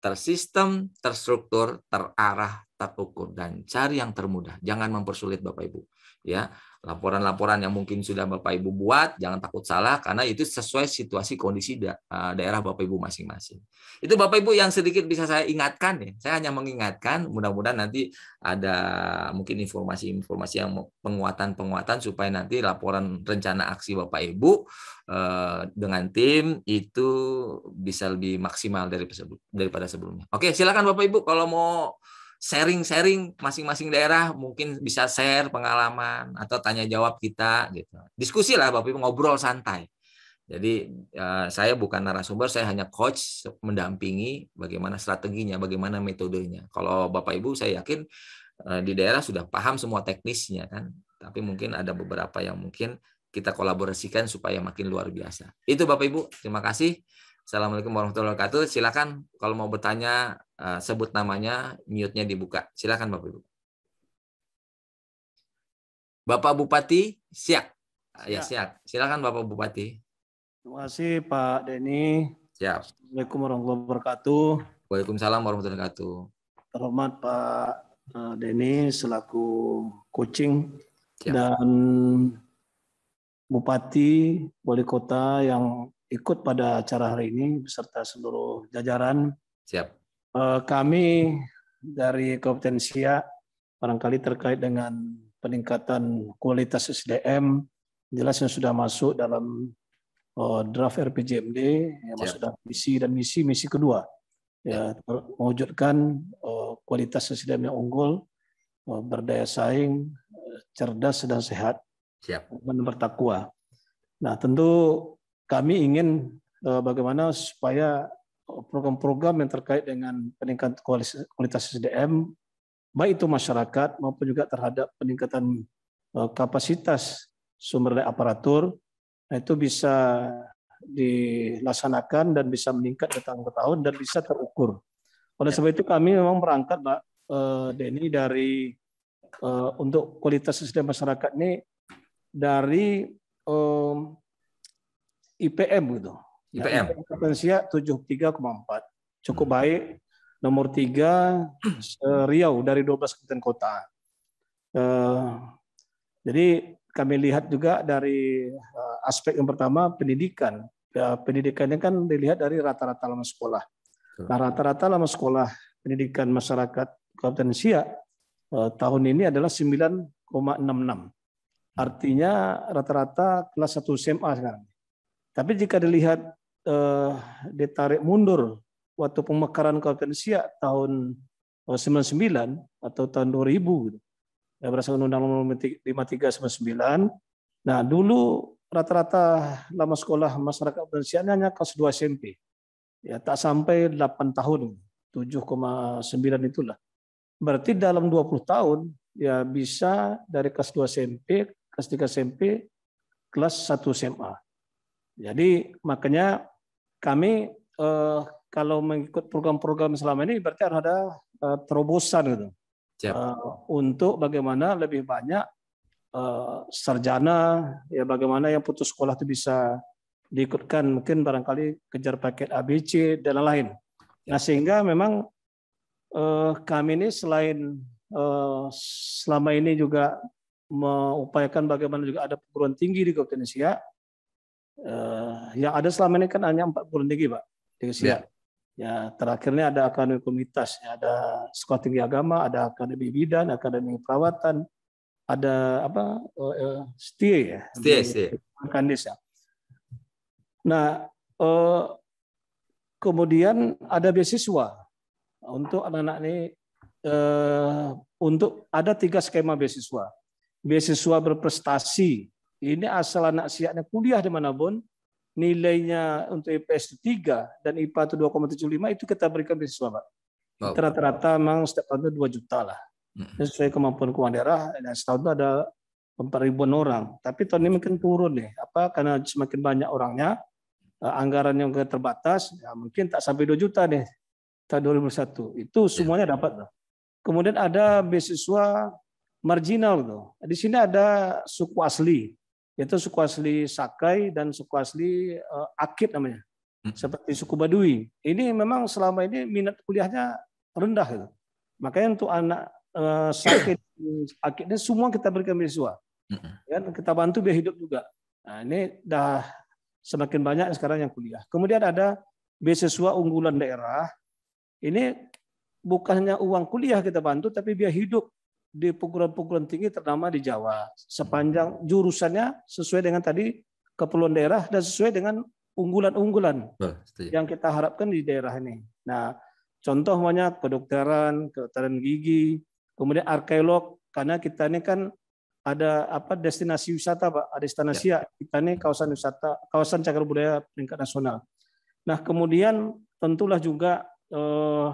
Tersistem, terstruktur, terarah, ukur dan cari yang termudah. Jangan mempersulit Bapak Ibu. Ya, laporan-laporan yang mungkin sudah Bapak Ibu buat, jangan takut salah karena itu sesuai situasi kondisi eh, daerah Bapak Ibu masing-masing. Itu Bapak Ibu yang sedikit bisa saya ingatkan ya. Saya hanya mengingatkan, mudah-mudahan nanti ada mungkin informasi-informasi yang penguatan-penguatan supaya nanti laporan rencana aksi Bapak Ibu eh, dengan tim itu bisa lebih maksimal dari daripada sebelumnya. Oke, silakan Bapak Ibu kalau mau sharing-sharing masing-masing daerah mungkin bisa share pengalaman atau tanya jawab kita gitu. Diskusi lah Bapak Ibu ngobrol santai. Jadi eh, saya bukan narasumber, saya hanya coach mendampingi bagaimana strateginya, bagaimana metodenya. Kalau Bapak Ibu saya yakin eh, di daerah sudah paham semua teknisnya kan, tapi mungkin ada beberapa yang mungkin kita kolaborasikan supaya makin luar biasa. Itu Bapak Ibu, terima kasih. Assalamualaikum warahmatullahi wabarakatuh. Silakan kalau mau bertanya eh, sebut namanya, mute-nya dibuka. Silakan Bapak Ibu. Bapak Bupati siap. Ah, ya, ya, siap. Silakan Bapak Bupati. Terima kasih Pak Denny. Siap. Assalamualaikum warahmatullahi wabarakatuh. Waalaikumsalam warahmatullahi wabarakatuh. Terhormat Pak eh, Denny selaku coaching siap. dan Bupati, Wali Kota yang ikut pada acara hari ini beserta seluruh jajaran. Siap. Eh, kami dari Kabupaten Siak barangkali terkait dengan peningkatan kualitas SDM jelas yang sudah masuk dalam eh, draft RPJMD yang masuk dalam misi dan misi misi kedua ya mewujudkan eh, kualitas SDM yang unggul berdaya saing cerdas dan sehat Siap. dan bertakwa. Nah tentu kami ingin eh, bagaimana supaya program-program yang terkait dengan peningkatan kualitas SDM, baik itu masyarakat maupun juga terhadap peningkatan eh, kapasitas sumber daya aparatur, nah itu bisa dilaksanakan dan bisa meningkat dari tahun ke tahun dan bisa terukur. Oleh sebab itu kami memang berangkat, Pak eh, Denny, dari untuk kualitas SDM masyarakat ini dari IPM gitu. Nah, IPM. Ya, koma 73,4. Cukup hmm. baik. Nomor tiga Riau dari 12 kabupaten kota. Eh, jadi kami lihat juga dari eh, aspek yang pertama pendidikan. Ya, pendidikannya kan dilihat dari rata-rata lama sekolah. Nah, rata-rata lama sekolah pendidikan masyarakat Kabupaten Siak eh, tahun ini adalah 9,66. Artinya rata-rata kelas 1 SMA sekarang. Tapi jika dilihat eh, ditarik mundur waktu pemekaran Kabupaten Siak tahun 99 eh, atau tahun 2000 gitu. Ya, berdasarkan Undang-Undang Nomor 5399. Nah, dulu rata-rata lama sekolah masyarakat Kabupaten Siak hanya kelas 2 SMP. Ya, tak sampai 8 tahun. 7,9 itulah. Berarti dalam 20 tahun ya bisa dari kelas 2 SMP, kelas 3 SMP, kelas 1 SMA. Jadi makanya kami uh, kalau mengikut program-program selama ini berarti harus ada uh, terobosan gitu. Siap. Eh, untuk bagaimana lebih banyak uh, sarjana ya bagaimana yang putus sekolah itu bisa diikutkan mungkin barangkali kejar paket ABC dan lain-lain. Nah sehingga memang uh, kami ini selain uh, selama ini juga mengupayakan bagaimana juga ada perguruan tinggi di Kabupaten Siak, uh, eh, yang ada selama ini kan hanya empat 40 tinggi Pak. Di Ya. ya, terakhirnya ada akademi komunitas, ya, ada sekolah tinggi agama, ada akademi bidan, akademi perawatan, ada apa? Uh, eh, uh, eh, STIE ya. STIE, STIE. Kandis ya. Nah, uh, kemudian ada beasiswa untuk anak-anak ini uh, untuk ada tiga skema beasiswa. Beasiswa berprestasi ini asal anak siaknya kuliah di mana pun, nilainya untuk IPS 3 dan IPA itu 2,75 itu kita berikan beasiswa, Pak. Rata-rata memang setiap tahun itu 2 juta lah. Dan sesuai kemampuan keuangan daerah, dan setahun itu ada 4 ribuan orang. Tapi tahun ini mungkin turun nih. Apa karena semakin banyak orangnya, eh, anggaran yang terbatas, ya mungkin tak sampai 2 juta deh. Tahun 2001. Itu iya. semuanya dapat. Kemudian ada beasiswa marginal tuh. Di sini ada suku asli yaitu suku asli Sakai dan suku asli eh, Akit namanya. Hmm. Seperti suku Badui. Ini memang selama ini minat kuliahnya rendah gitu. Makanya untuk anak eh, Sakai Akit ini semua kita berikan beasiswa. Hmm. Ya, dan kita bantu biar hidup juga. Nah, ini dah semakin banyak sekarang yang kuliah. Kemudian ada beasiswa unggulan daerah. Ini bukannya uang kuliah kita bantu, tapi biar hidup di perguruan-perguruan tinggi ternama di Jawa. Sepanjang jurusannya sesuai dengan tadi keperluan daerah dan sesuai dengan unggulan-unggulan oh, yang kita harapkan di daerah ini. Nah, contoh banyak kedokteran, kedokteran gigi, kemudian arkeolog karena kita ini kan ada apa destinasi wisata Pak, ada istana ya. Kita ini kawasan wisata, kawasan cagar budaya peringkat nasional. Nah, kemudian tentulah juga eh,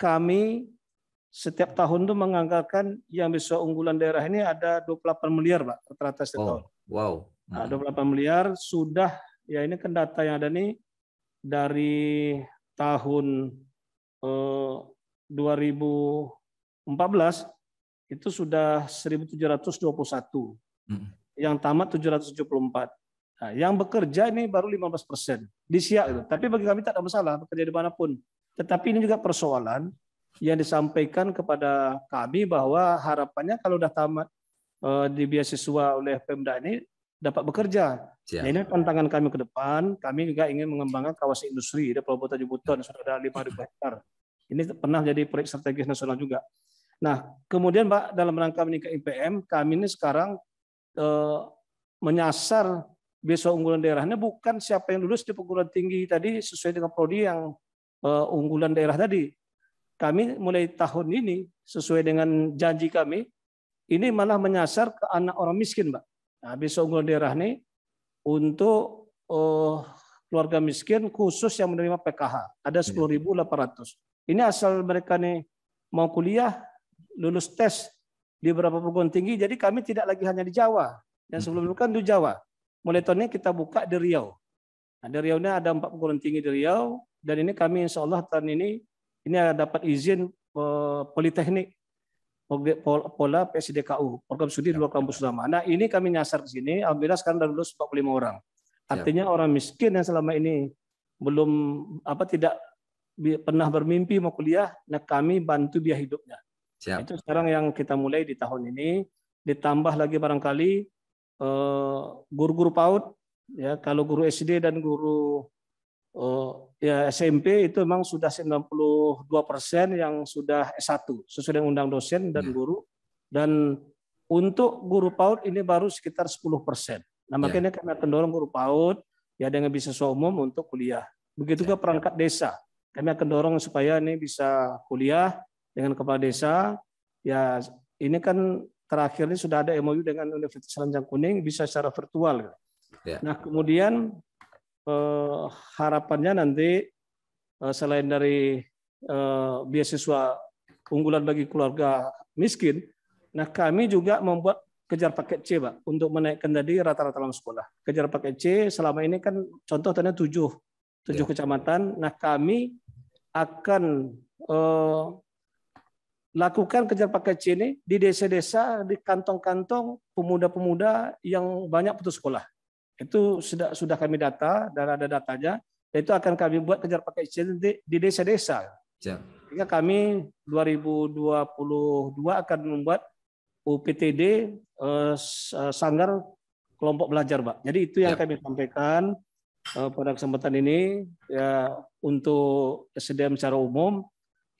kami setiap tahun tuh menganggarkan yang bisa unggulan daerah ini ada 28 miliar, Pak, rata-rata setiap oh, tahun. Wow. Nah, 28 miliar sudah ya ini kan data yang ada nih dari tahun eh, 2014 itu sudah 1721. Hmm. Yang tamat 774. Nah, yang bekerja ini baru 15 persen di Siak itu. Tapi bagi kami tak ada masalah bekerja di manapun. Tetapi ini juga persoalan yang disampaikan kepada kami bahwa harapannya kalau sudah tamat eh, di beasiswa oleh Pemda ini dapat bekerja. Ya. Nah, ini tantangan kami ke depan. Kami juga ingin mengembangkan kawasan industri ada Pulau Kota Jebuton sudah ada 5.000 hektar. Ini pernah jadi proyek strategis nasional juga. Nah, kemudian Pak dalam rangka meningkat IPM, kami ini sekarang eh, menyasar besok unggulan daerahnya bukan siapa yang lulus di perguruan tinggi tadi sesuai dengan prodi yang eh, unggulan daerah tadi, kami mulai tahun ini sesuai dengan janji kami ini malah menyasar ke anak orang miskin, Mbak. Nah, besok unggul daerah nih untuk uh, keluarga miskin khusus yang menerima PKH ada 10.800. Iya. Ini asal mereka nih mau kuliah, lulus tes di beberapa perguruan tinggi. Jadi kami tidak lagi hanya di Jawa. Dan sebelum itu kan di Jawa. Mulai tahun ini kita buka di Riau. Nah, di Riau ini ada empat perguruan tinggi di Riau. Dan ini kami insya Allah tahun ini ini dapat izin eh, politeknik pola PSDKU, program studi dua luar ya, kampus ya. utama. Nah ini kami nyasar ke sini, alhamdulillah sekarang sudah lulus 45 orang. Ya. Artinya ya. orang miskin yang selama ini belum apa tidak pernah bermimpi mau kuliah, nah kami bantu dia hidupnya. Siap. Itu sekarang yang kita mulai di tahun ini, ditambah lagi barangkali eh, guru-guru PAUD, ya kalau guru SD dan guru oh, ya SMP itu memang sudah 92 persen yang sudah S1 sesuai dengan undang dosen dan iya. guru dan untuk guru PAUD ini baru sekitar 10 persen. Nah iya. makanya kami akan dorong guru PAUD ya dengan siswa umum untuk kuliah. Begitu juga iya, perangkat desa. Kami akan dorong supaya ini bisa kuliah dengan kepala desa. Ya ini kan terakhir ini sudah ada MOU dengan Universitas Lanjang Kuning bisa secara virtual. Ya. Nah kemudian Eh, harapannya nanti eh, selain dari eh, beasiswa unggulan bagi keluarga miskin, nah kami juga membuat kejar paket C, Pak, untuk menaikkan tadi rata-rata dalam sekolah. Kejar paket C selama ini kan contoh tadi tujuh, tujuh ya. kecamatan. Nah kami akan eh, lakukan kejar paket C ini di desa-desa, di kantong-kantong pemuda-pemuda yang banyak putus sekolah. Itu sudah sudah kami data dan ada datanya. Dan itu akan kami buat kejar pakai ICT di desa-desa. Ya. Sehingga kami 2022 akan membuat UPTD eh, eh, sanggar kelompok belajar, Pak. Jadi itu yang ya. kami sampaikan eh, pada kesempatan ini ya untuk SDM secara umum.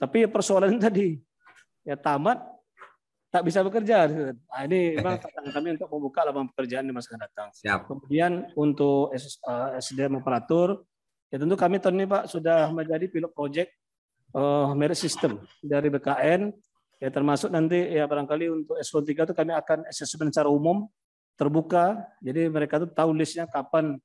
Tapi persoalan tadi ya tamat tak bisa bekerja. Nah, ini memang tantangan kami untuk membuka lapangan pekerjaan di masa akan datang. Siap. Kemudian untuk SDM eh, operator, ya tentu kami tahun ini Pak sudah menjadi pilot project uh, merit system dari BKN. Ya termasuk nanti ya barangkali untuk s 3 itu kami akan assessment secara umum terbuka. Jadi mereka tuh tahu listnya kapan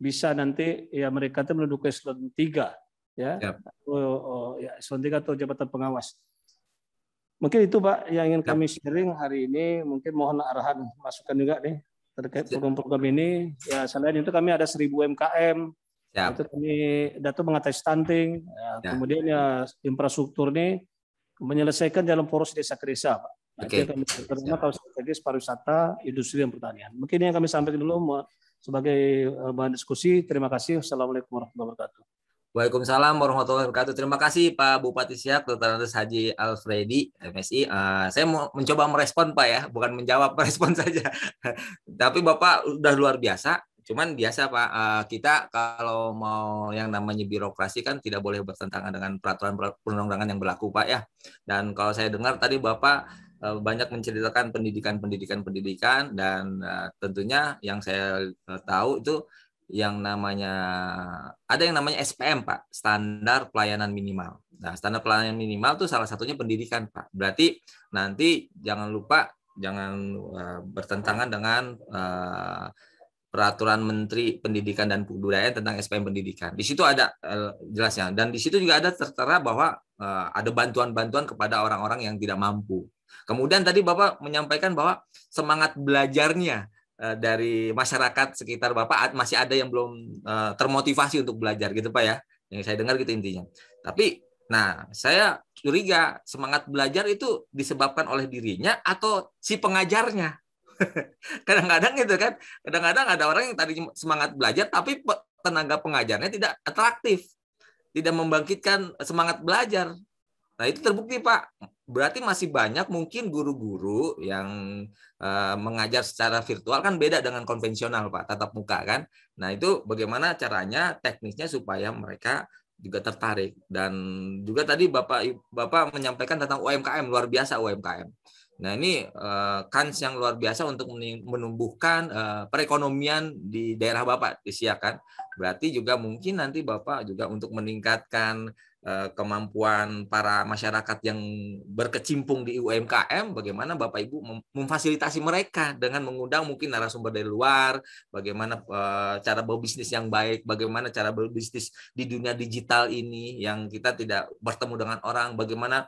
bisa nanti ya mereka itu menduduki eselon 3 ya. Siap. Oh, oh, ya eselon 3 atau jabatan pengawas. Mungkin itu Pak yang ingin kami sharing hari ini. Mungkin mohon arahan masukan juga nih terkait program-program ini. Ya selain itu kami ada 1000 UMKM. Ya. Itu kami data mengatasi stunting. Ya, ya. Kemudian ya infrastruktur ini menyelesaikan dalam poros desa ke desa Pak. okay. Itu kami kalau strategis pariwisata, industri dan pertanian. Mungkin yang kami sampaikan dulu sebagai eh, bahan diskusi. Terima kasih. Assalamualaikum warahmatullahi wabarakatuh. Waalaikumsalam warahmatullahi wabarakatuh. Terima kasih Pak Bupati Siak, Dr. Andes Haji Alfredi, MSI. Uh, eh, saya mau mencoba merespon Pak ya, bukan menjawab, merespon saja. Tapi Bapak udah luar biasa. Cuman biasa Pak, uh, kita kalau mau yang namanya birokrasi kan tidak boleh bertentangan dengan peraturan perundang-undangan yang berlaku Pak ya. Dan kalau saya dengar tadi Bapak eh, banyak menceritakan pendidikan-pendidikan-pendidikan dan uh, tentunya yang saya tahu itu yang namanya ada yang namanya SPM Pak, standar pelayanan minimal. Nah, standar pelayanan minimal itu salah satunya pendidikan Pak. Berarti nanti jangan lupa jangan uh, bertentangan dengan uh, peraturan Menteri Pendidikan dan Kebudayaan tentang SPM pendidikan. Di situ ada uh, jelasnya dan di situ juga ada tertera bahwa uh, ada bantuan-bantuan kepada orang-orang yang tidak mampu. Kemudian tadi Bapak menyampaikan bahwa semangat belajarnya Eh, dari masyarakat sekitar Bapak masih ada yang belum eh, termotivasi untuk belajar gitu Pak ya. Yang saya dengar gitu intinya. Tapi nah, saya curiga semangat belajar itu disebabkan oleh dirinya atau si pengajarnya. Kadang-kadang gitu kan. Kadang-kadang ada orang yang tadi semangat belajar tapi tenaga pengajarnya tidak atraktif. Tidak membangkitkan semangat belajar. Nah, itu terbukti Pak berarti masih banyak mungkin guru-guru yang uh, mengajar secara virtual kan beda dengan konvensional Pak, tatap muka kan. Nah, itu bagaimana caranya teknisnya supaya mereka juga tertarik dan juga tadi Bapak Bapak menyampaikan tentang UMKM luar biasa UMKM. Nah, ini uh, kans yang luar biasa untuk menumbuhkan uh, perekonomian di daerah Bapak di Siak kan. Berarti juga mungkin nanti Bapak juga untuk meningkatkan Eh, kemampuan para masyarakat yang berkecimpung di UMKM, bagaimana Bapak Ibu memfasilitasi mereka dengan mengundang mungkin narasumber dari luar, bagaimana eh, cara berbisnis yang baik, bagaimana cara berbisnis di dunia digital ini yang kita tidak bertemu dengan orang, bagaimana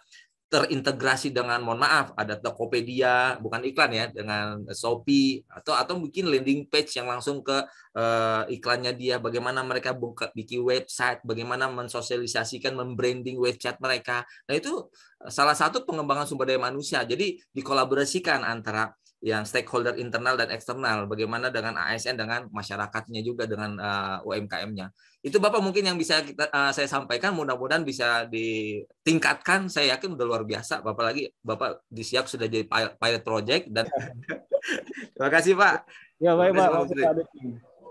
terintegrasi dengan mohon maaf ada Tokopedia bukan iklan ya dengan Shopee atau atau mungkin landing page yang langsung ke uh, iklannya dia bagaimana mereka buka bikin website bagaimana mensosialisasikan membranding website mereka nah itu eh, salah satu pengembangan sumber daya manusia jadi dikolaborasikan antara yang stakeholder internal dan eksternal, bagaimana dengan ASN, dengan masyarakatnya juga, dengan uh, eh, UMKM-nya. Itu Bapak mungkin yang bisa kita, uh, saya sampaikan, mudah-mudahan bisa ditingkatkan. Saya yakin udah luar biasa, Bapak lagi Bapak disiap sudah jadi pilot, project dan terima kasih Pak. Ya baik Pak.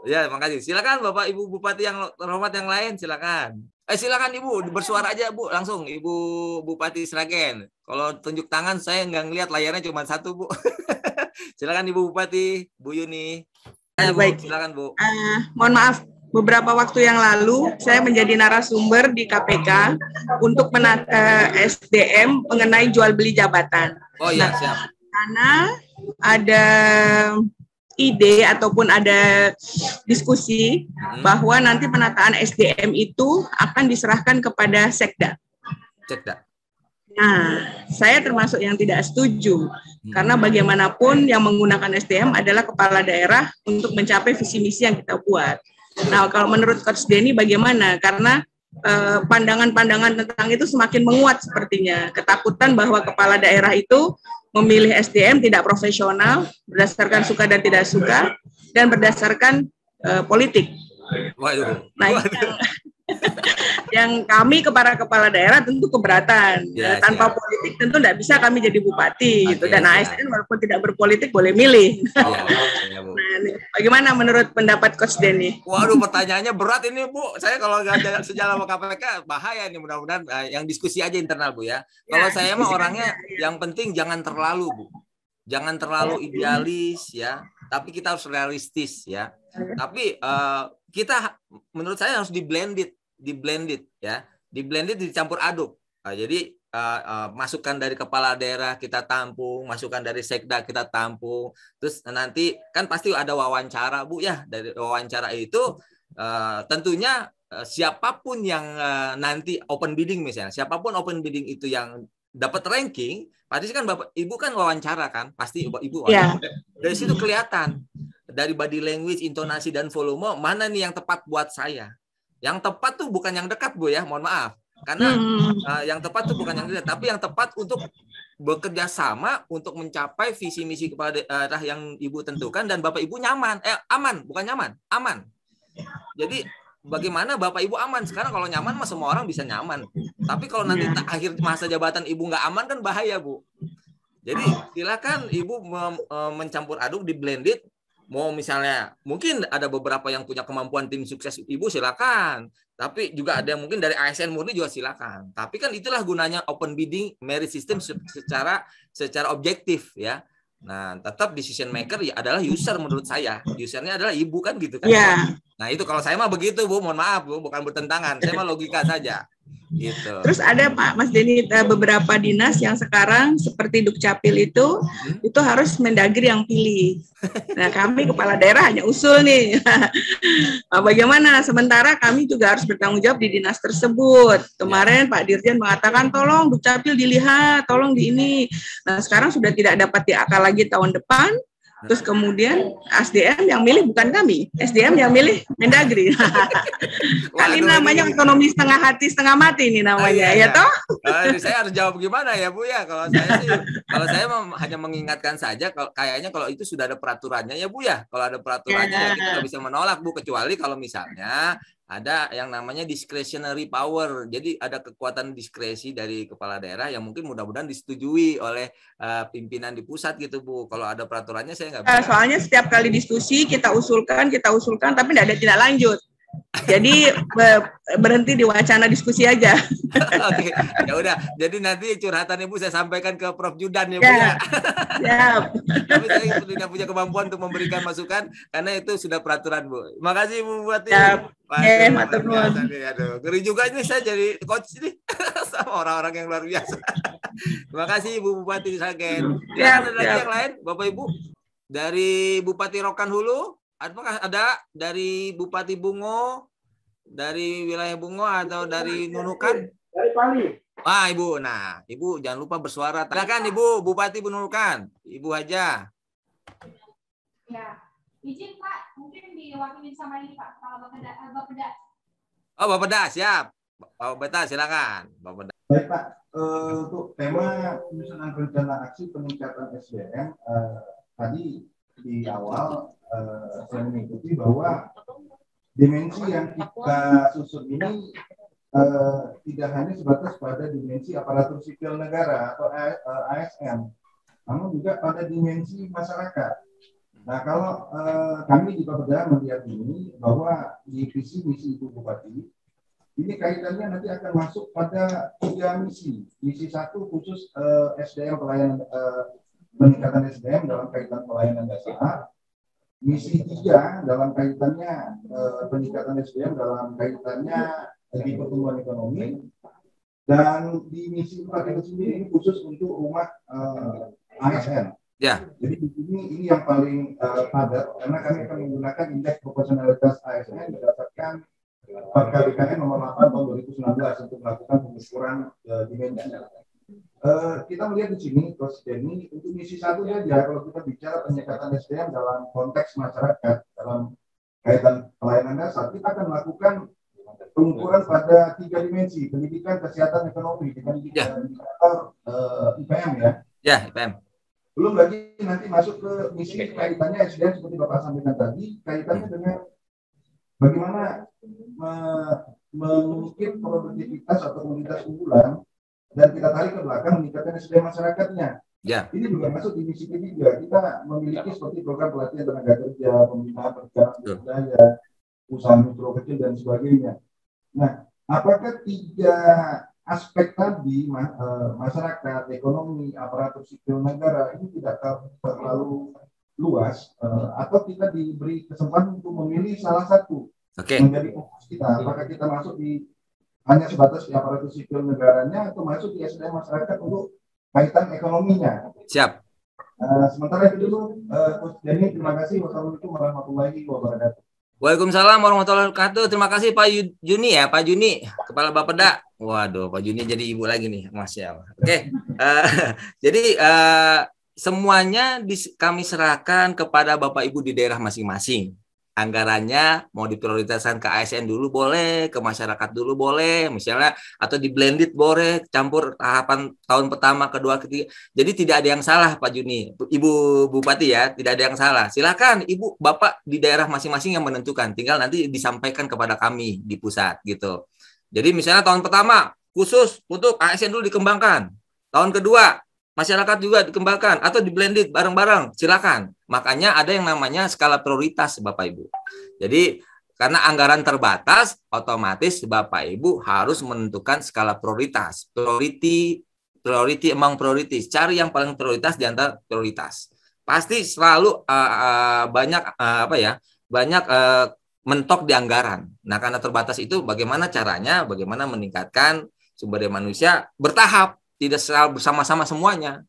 Ya, terima kasih. Silakan Bapak Ibu Bupati yang terhormat yang lain, silakan. Eh silakan Ibu bersuara aja Bu langsung Ibu Bupati Sragen. Kalau tunjuk tangan saya nggak ngelihat layarnya cuma satu Bu. Silakan Ibu Bupati, Bu Yuni. Ayo, eh, Baik. Silakan Bu. Uh, mohon maaf, beberapa waktu yang lalu saya menjadi narasumber di KPK untuk menata eh, SDM mengenai jual beli jabatan. Oh iya, nah, siap. Karena ada ide ataupun ada diskusi hmm. bahwa nanti penataan SDM itu akan diserahkan kepada Sekda. Sekda. Nah, saya termasuk yang tidak setuju hmm. karena bagaimanapun yang menggunakan SDM adalah kepala daerah untuk mencapai visi misi yang kita buat. Nah, kalau menurut Coach Denny bagaimana? Karena eh, pandangan-pandangan eh, tentang itu semakin menguat sepertinya. Ketakutan bahwa kepala daerah itu memilih SDM tidak profesional berdasarkan suka dan tidak suka dan berdasarkan eh, politik. Waduh. Nah, Yang, yang kami kepada kepala daerah tentu keberatan. Ya, Tanpa ya. politik tentu tidak bisa kami jadi bupati okay, gitu. Dan ya. ASN walaupun tidak berpolitik boleh milih. Oh, ya, nah, bagaimana menurut pendapat Coach Denny? Waduh, pertanyaannya berat ini Bu. Saya kalau nggak ada sejalan sama KPK bahaya nih mudah-mudahan uh, yang diskusi aja internal Bu ya. Iya, kalau ya, saya mah orangnya ya. yang penting jangan terlalu Bu. Jangan terlalu idealis ya, tapi kita harus realistis ya. Tapi uh, kita menurut saya harus di blended di blended ya. Di blended dicampur aduk. Nah, jadi uh, eh, uh, eh, masukan dari kepala daerah kita tampung, masukan dari sekda kita tampung. Terus nanti kan pasti ada wawancara, Bu ya. Dari wawancara itu uh, tentunya uh, siapapun yang uh, nanti open bidding misalnya, siapapun open bidding itu yang dapat ranking, pasti kan Bapak Ibu kan wawancara kan? Pasti Ibu Yeah. Dari situ kelihatan dari body language, intonasi dan volume mana nih yang tepat buat saya. Yang tepat tuh bukan yang dekat Bu ya, mohon maaf. Karena hmm. uh, yang tepat tuh bukan yang dekat, tapi yang tepat untuk bekerja sama untuk mencapai visi misi kepada eh, arah yang Ibu tentukan dan Bapak Ibu nyaman. Eh aman, bukan nyaman, aman. Jadi bagaimana Bapak Ibu aman? Sekarang kalau nyaman mah semua orang bisa nyaman. Tapi kalau nanti yeah. akhir masa jabatan Ibu nggak aman kan bahaya, Bu. Jadi silakan Ibu eh, mencampur aduk di blended mau misalnya mungkin ada beberapa yang punya kemampuan tim sukses ibu silakan tapi juga ada yang mungkin dari ASN murni juga silakan tapi kan itulah gunanya open bidding merit system secara secara objektif ya nah tetap decision maker ya adalah user menurut saya usernya adalah ibu kan gitu kan yeah. nah itu kalau saya mah begitu bu mohon maaf bu bukan bertentangan saya mah logika saja Gitu. Terus ada Pak Mas Denny eh, beberapa dinas yang sekarang seperti Dukcapil itu hmm. itu harus Mendagri yang pilih. Nah, kami kepala daerah hanya usul nih. Nah, bagaimana sementara kami juga harus bertanggung jawab di dinas tersebut. Ya. Kemarin Pak Dirjen mengatakan tolong Dukcapil dilihat, tolong di ini. Nah, sekarang sudah tidak dapat diakal lagi tahun depan Terus kemudian SDM yang milih bukan kami, SDM yang milih Mendagri. Kali namanya ini. ekonomi setengah hati setengah mati ini namanya, ah, iya, ya iya. toh? Aduh, saya harus jawab gimana ya Bu ya? Kalau saya sih, kalau saya hanya mengingatkan saja. Kalau kayaknya kalau itu sudah ada peraturannya ya Bu ya. Kalau ada peraturannya ya, ya kita bisa menolak Bu kecuali kalau misalnya ada yang namanya discretionary power. Jadi ada kekuatan diskresi dari kepala daerah yang mungkin mudah-mudahan disetujui oleh uh, pimpinan di pusat gitu Bu. Kalau ada peraturannya saya nggak. Eh, soalnya setiap kali diskusi kita usulkan, kita usulkan, tapi tidak ada tindak lanjut. Jadi berhenti di wacana diskusi aja. Oke, ya udah. Jadi nanti curhatan Ibu saya sampaikan ke Prof Judan ya, Bu ya. ya. Tapi saya tidak punya kemampuan untuk memberikan masukan karena itu sudah peraturan, Bu. Makasih Ibu Buati. Ya. Eh, matur nuwun. Aduh, ngeri juga ini saya jadi coach nih sama orang-orang yang luar biasa. Terima kasih Ibu Bupati Sagen. Ya, ada lagi yang lain, Bapak Ibu dari Bupati Rokan Hulu. Apakah ada dari Bupati Bungo, dari wilayah Bungo atau dari Nunukan? Dari Pali. Ah, Ibu. Nah, Ibu jangan lupa bersuara. Silakan Ibu, Bupati Nunukan. Ibu aja. Ya. Izin Pak, mungkin diwakilin sama ini Pak, kalau Bapak Bapeda. Oh, Bapeda, siap. Bapeda, silakan. Bapeda. Baik Pak, eh, untuk tema penyusunan rencana aksi peningkatan SDM, uh, eh, tadi di awal eh, saya mengikuti bahwa dimensi yang kita susun ini uh, tidak hanya sebatas pada dimensi aparatur sipil negara atau ASN, eh, namun juga pada dimensi masyarakat. Nah, kalau uh, kami di Papua melihat ini bahwa di visi misi Ibu Bupati ini kaitannya nanti akan masuk pada tiga misi. Misi satu khusus eh, SDM pelayanan eh, peningkatan SDM dalam kaitan pelayanan dasar, misi tiga dalam kaitannya eh, peningkatan SDM dalam kaitannya di pertumbuhan ekonomi dan di misi empat itu sendiri ini khusus untuk umat eh, ASN. Ya. Jadi di sini ini yang paling eh, padat karena kami akan menggunakan indeks proporsionalitas ASN berdasarkan Pak KPKN nomor 8 tahun 2019 untuk melakukan pengusuran eh, dimensi Uh, kita melihat di sini, Coach Denny, untuk misi satu saja, kalau kita bicara penyekatan SDM dalam konteks masyarakat, dalam kaitan pelayanan dasar, kita akan melakukan pengukuran pada tiga dimensi, pendidikan, kesehatan, ekonomi, dengan ya. indikator uh, eh, IPM ya. Ya, IPM. Belum lagi nanti masuk ke misi kaitannya SDM seperti Bapak sampaikan tadi, kaitannya hmm. dengan bagaimana me mengungkit produktivitas atau komunitas unggulan dan kita tarik ke belakang meningkatkan SDM masyarakatnya. Ya. Ini juga masuk di misi ini juga. Kita memiliki ya. seperti program pelatihan tenaga kerja, pembinaan perjalanan budaya, usaha mikro kecil dan sebagainya. Nah, apakah tiga aspek tadi ma eh, masyarakat, ekonomi, aparatur sipil negara ini tidak terlalu luas uh, atau kita diberi kesempatan untuk memilih salah satu okay. menjadi fokus kita apakah kita masuk di hanya sebatas di aparatur sipil negaranya atau masuk di SDM masyarakat untuk kaitan ekonominya. Siap. Uh, sementara itu dulu, uh, Denny, terima kasih. Wassalamualaikum warahmatullahi wabarakatuh. Waalaikumsalam warahmatullahi wabarakatuh. Terima kasih Pak Juni ya, Pak Juni, Kepala Bapeda. Waduh, Pak Juni jadi ibu lagi nih, Masya Allah. Oke, okay. uh, eh, jadi uh, semuanya kami serahkan kepada Bapak Ibu di daerah masing-masing anggarannya mau diprioritaskan ke ASN dulu boleh, ke masyarakat dulu boleh, misalnya atau di blended boleh, campur tahapan tahun pertama, kedua, ketiga. Jadi tidak ada yang salah Pak Juni, Ibu Bupati ya, tidak ada yang salah. Silakan Ibu, Bapak di daerah masing-masing yang menentukan, tinggal nanti disampaikan kepada kami di pusat gitu. Jadi misalnya tahun pertama khusus untuk ASN dulu dikembangkan. Tahun kedua Masyarakat juga dikembangkan atau di blended bareng-bareng, silakan. Makanya ada yang namanya skala prioritas Bapak Ibu. Jadi karena anggaran terbatas, otomatis Bapak Ibu harus menentukan skala prioritas, priority priority emang prioritas, cari yang paling prioritas di antara prioritas. Pasti selalu uh, uh, banyak uh, apa ya? banyak uh, mentok di anggaran. Nah, karena terbatas itu bagaimana caranya? Bagaimana meningkatkan sumber daya manusia bertahap tidak secara bersama-sama semuanya.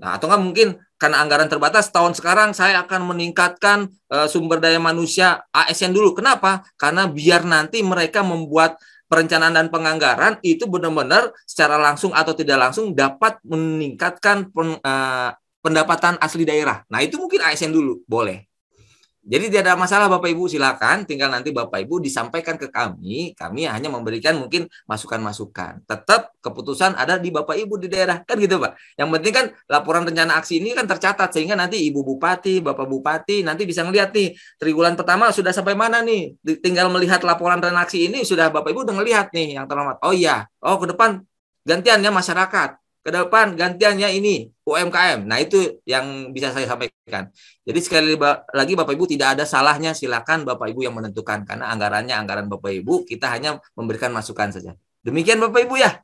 Nah, atau enggak mungkin karena anggaran terbatas tahun sekarang saya akan meningkatkan uh, sumber daya manusia ASN dulu. Kenapa? Karena biar nanti mereka membuat perencanaan dan penganggaran itu benar-benar secara langsung atau tidak langsung dapat meningkatkan pen, uh, pendapatan asli daerah. Nah, itu mungkin ASN dulu, boleh. Jadi tidak ada masalah Bapak Ibu, silakan tinggal nanti Bapak Ibu disampaikan ke kami, kami hanya memberikan mungkin masukan-masukan. Tetap keputusan ada di Bapak Ibu di daerah, kan gitu Pak. Yang penting kan laporan rencana aksi ini kan tercatat sehingga nanti Ibu Bupati, Bapak Bupati nanti bisa melihat nih triwulan pertama sudah sampai mana nih. Tinggal melihat laporan rencana aksi ini sudah Bapak Ibu udah melihat nih yang terlambat Oh iya, oh ke depan gantiannya masyarakat ke depan gantiannya ini UMKM. Nah, itu yang bisa saya sampaikan. Jadi sekali lagi Bapak Ibu tidak ada salahnya silakan Bapak Ibu yang menentukan karena anggarannya anggaran Bapak Ibu, kita hanya memberikan masukan saja. Demikian Bapak Ibu ya.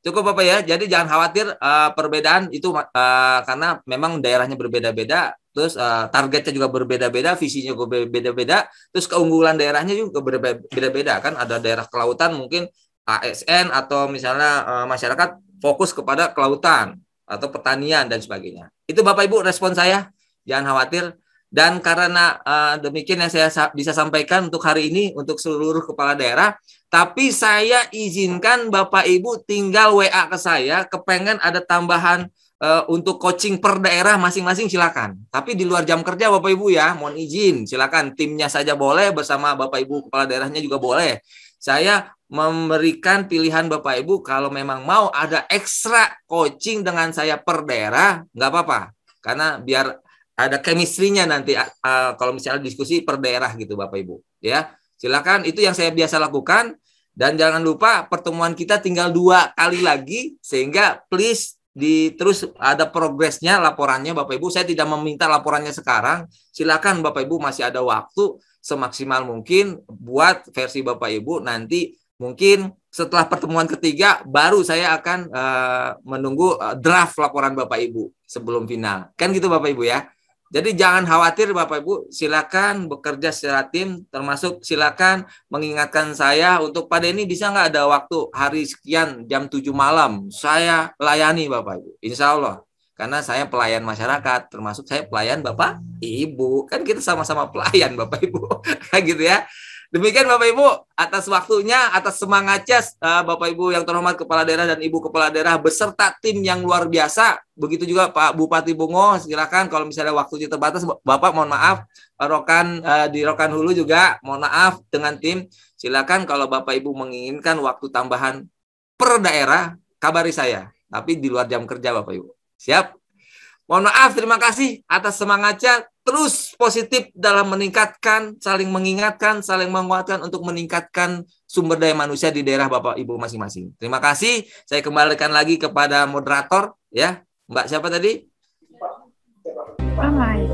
Cukup Bapak ya. Jadi jangan khawatir uh, perbedaan itu uh, karena memang daerahnya berbeda-beda, terus uh, targetnya juga berbeda-beda, visinya juga berbeda-beda, terus keunggulan daerahnya juga berbeda-beda kan ada daerah kelautan mungkin ASN atau misalnya uh, masyarakat fokus kepada kelautan atau pertanian dan sebagainya. Itu Bapak Ibu respon saya, jangan khawatir. Dan karena uh, demikian yang saya sa bisa sampaikan untuk hari ini untuk seluruh kepala daerah, tapi saya izinkan Bapak Ibu tinggal WA ke saya, kepengen ada tambahan uh, untuk coaching per daerah masing-masing silakan. Tapi di luar jam kerja Bapak Ibu ya, mohon izin silakan timnya saja boleh bersama Bapak Ibu kepala daerahnya juga boleh. Saya memberikan pilihan Bapak Ibu kalau memang mau ada ekstra coaching dengan saya per daerah nggak apa-apa karena biar ada kemistrinya nanti uh, kalau misalnya diskusi per daerah gitu Bapak Ibu ya silakan itu yang saya biasa lakukan dan jangan lupa pertemuan kita tinggal dua kali lagi sehingga please di terus ada progresnya laporannya Bapak Ibu saya tidak meminta laporannya sekarang silakan Bapak Ibu masih ada waktu semaksimal mungkin buat versi Bapak Ibu nanti Mungkin setelah pertemuan ketiga baru saya akan uh, menunggu uh, draft laporan Bapak Ibu sebelum final. Kan gitu Bapak Ibu ya. Jadi jangan khawatir Bapak Ibu, silakan bekerja secara tim termasuk silakan mengingatkan saya untuk pada ini bisa nggak ada waktu hari sekian jam 7 malam saya layani Bapak Ibu. Insya Allah karena saya pelayan masyarakat termasuk saya pelayan bapak ibu kan kita sama-sama pelayan bapak ibu kayak gitu ya Demikian Bapak Ibu atas waktunya, atas semangatnya eh, Bapak Ibu yang terhormat kepala daerah dan Ibu kepala daerah beserta tim yang luar biasa. Begitu juga Pak Bupati Bungo, silakan kalau misalnya waktunya terbatas Bapak mohon maaf eh, Rokan eh, di Rokan Hulu juga mohon maaf dengan tim. Silakan kalau Bapak Ibu menginginkan waktu tambahan per daerah kabari saya, tapi di luar jam kerja Bapak Ibu. Siap? Mohon maaf, terima kasih atas semangatnya. Terus positif dalam meningkatkan, saling mengingatkan, saling menguatkan untuk meningkatkan sumber daya manusia di daerah Bapak Ibu masing-masing. Terima kasih. Saya kembalikan lagi kepada moderator ya. Mbak siapa tadi? Amai.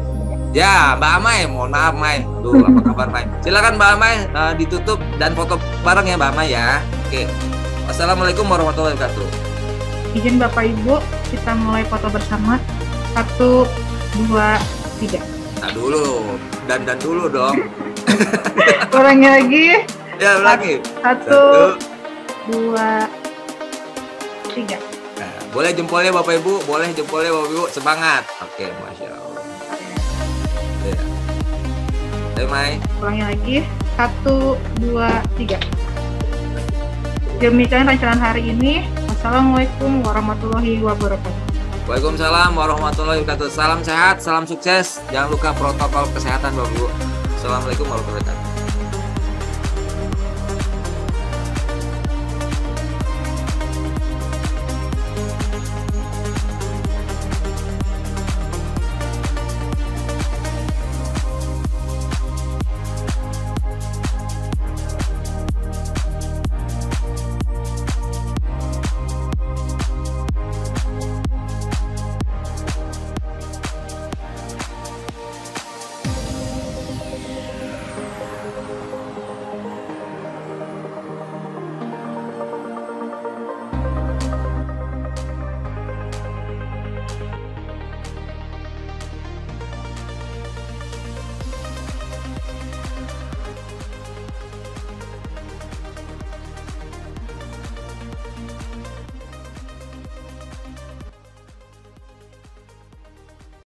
Ya, Mbak Amai, mohon maaf Mai. Duh, apa kabar Mai? Silakan Mbak Amai eh, ditutup dan foto bareng ya Mbak Amai ya. Oke. Assalamualaikum warahmatullahi wabarakatuh. Izin Bapak Ibu, kita mulai foto bersama. Satu, dua, tiga. Nah dulu, dan dan dulu dong. Kurangnya lagi. Ya lagi. Satu, Satu dua, tiga. Nah, boleh jempolnya Bapak Ibu, boleh jempolnya Bapak Ibu, semangat. Oke, masya Allah. Hey, Mai. Ulangi lagi. Satu, dua, tiga. Demikian rancangan hari ini. Wassalamualaikum warahmatullahi wabarakatuh. Waalaikumsalam warahmatullahi wabarakatuh. Salam sehat, salam sukses. Jangan lupa protokol kesehatan Bapak Ibu. Assalamualaikum warahmatullahi wabarakatuh.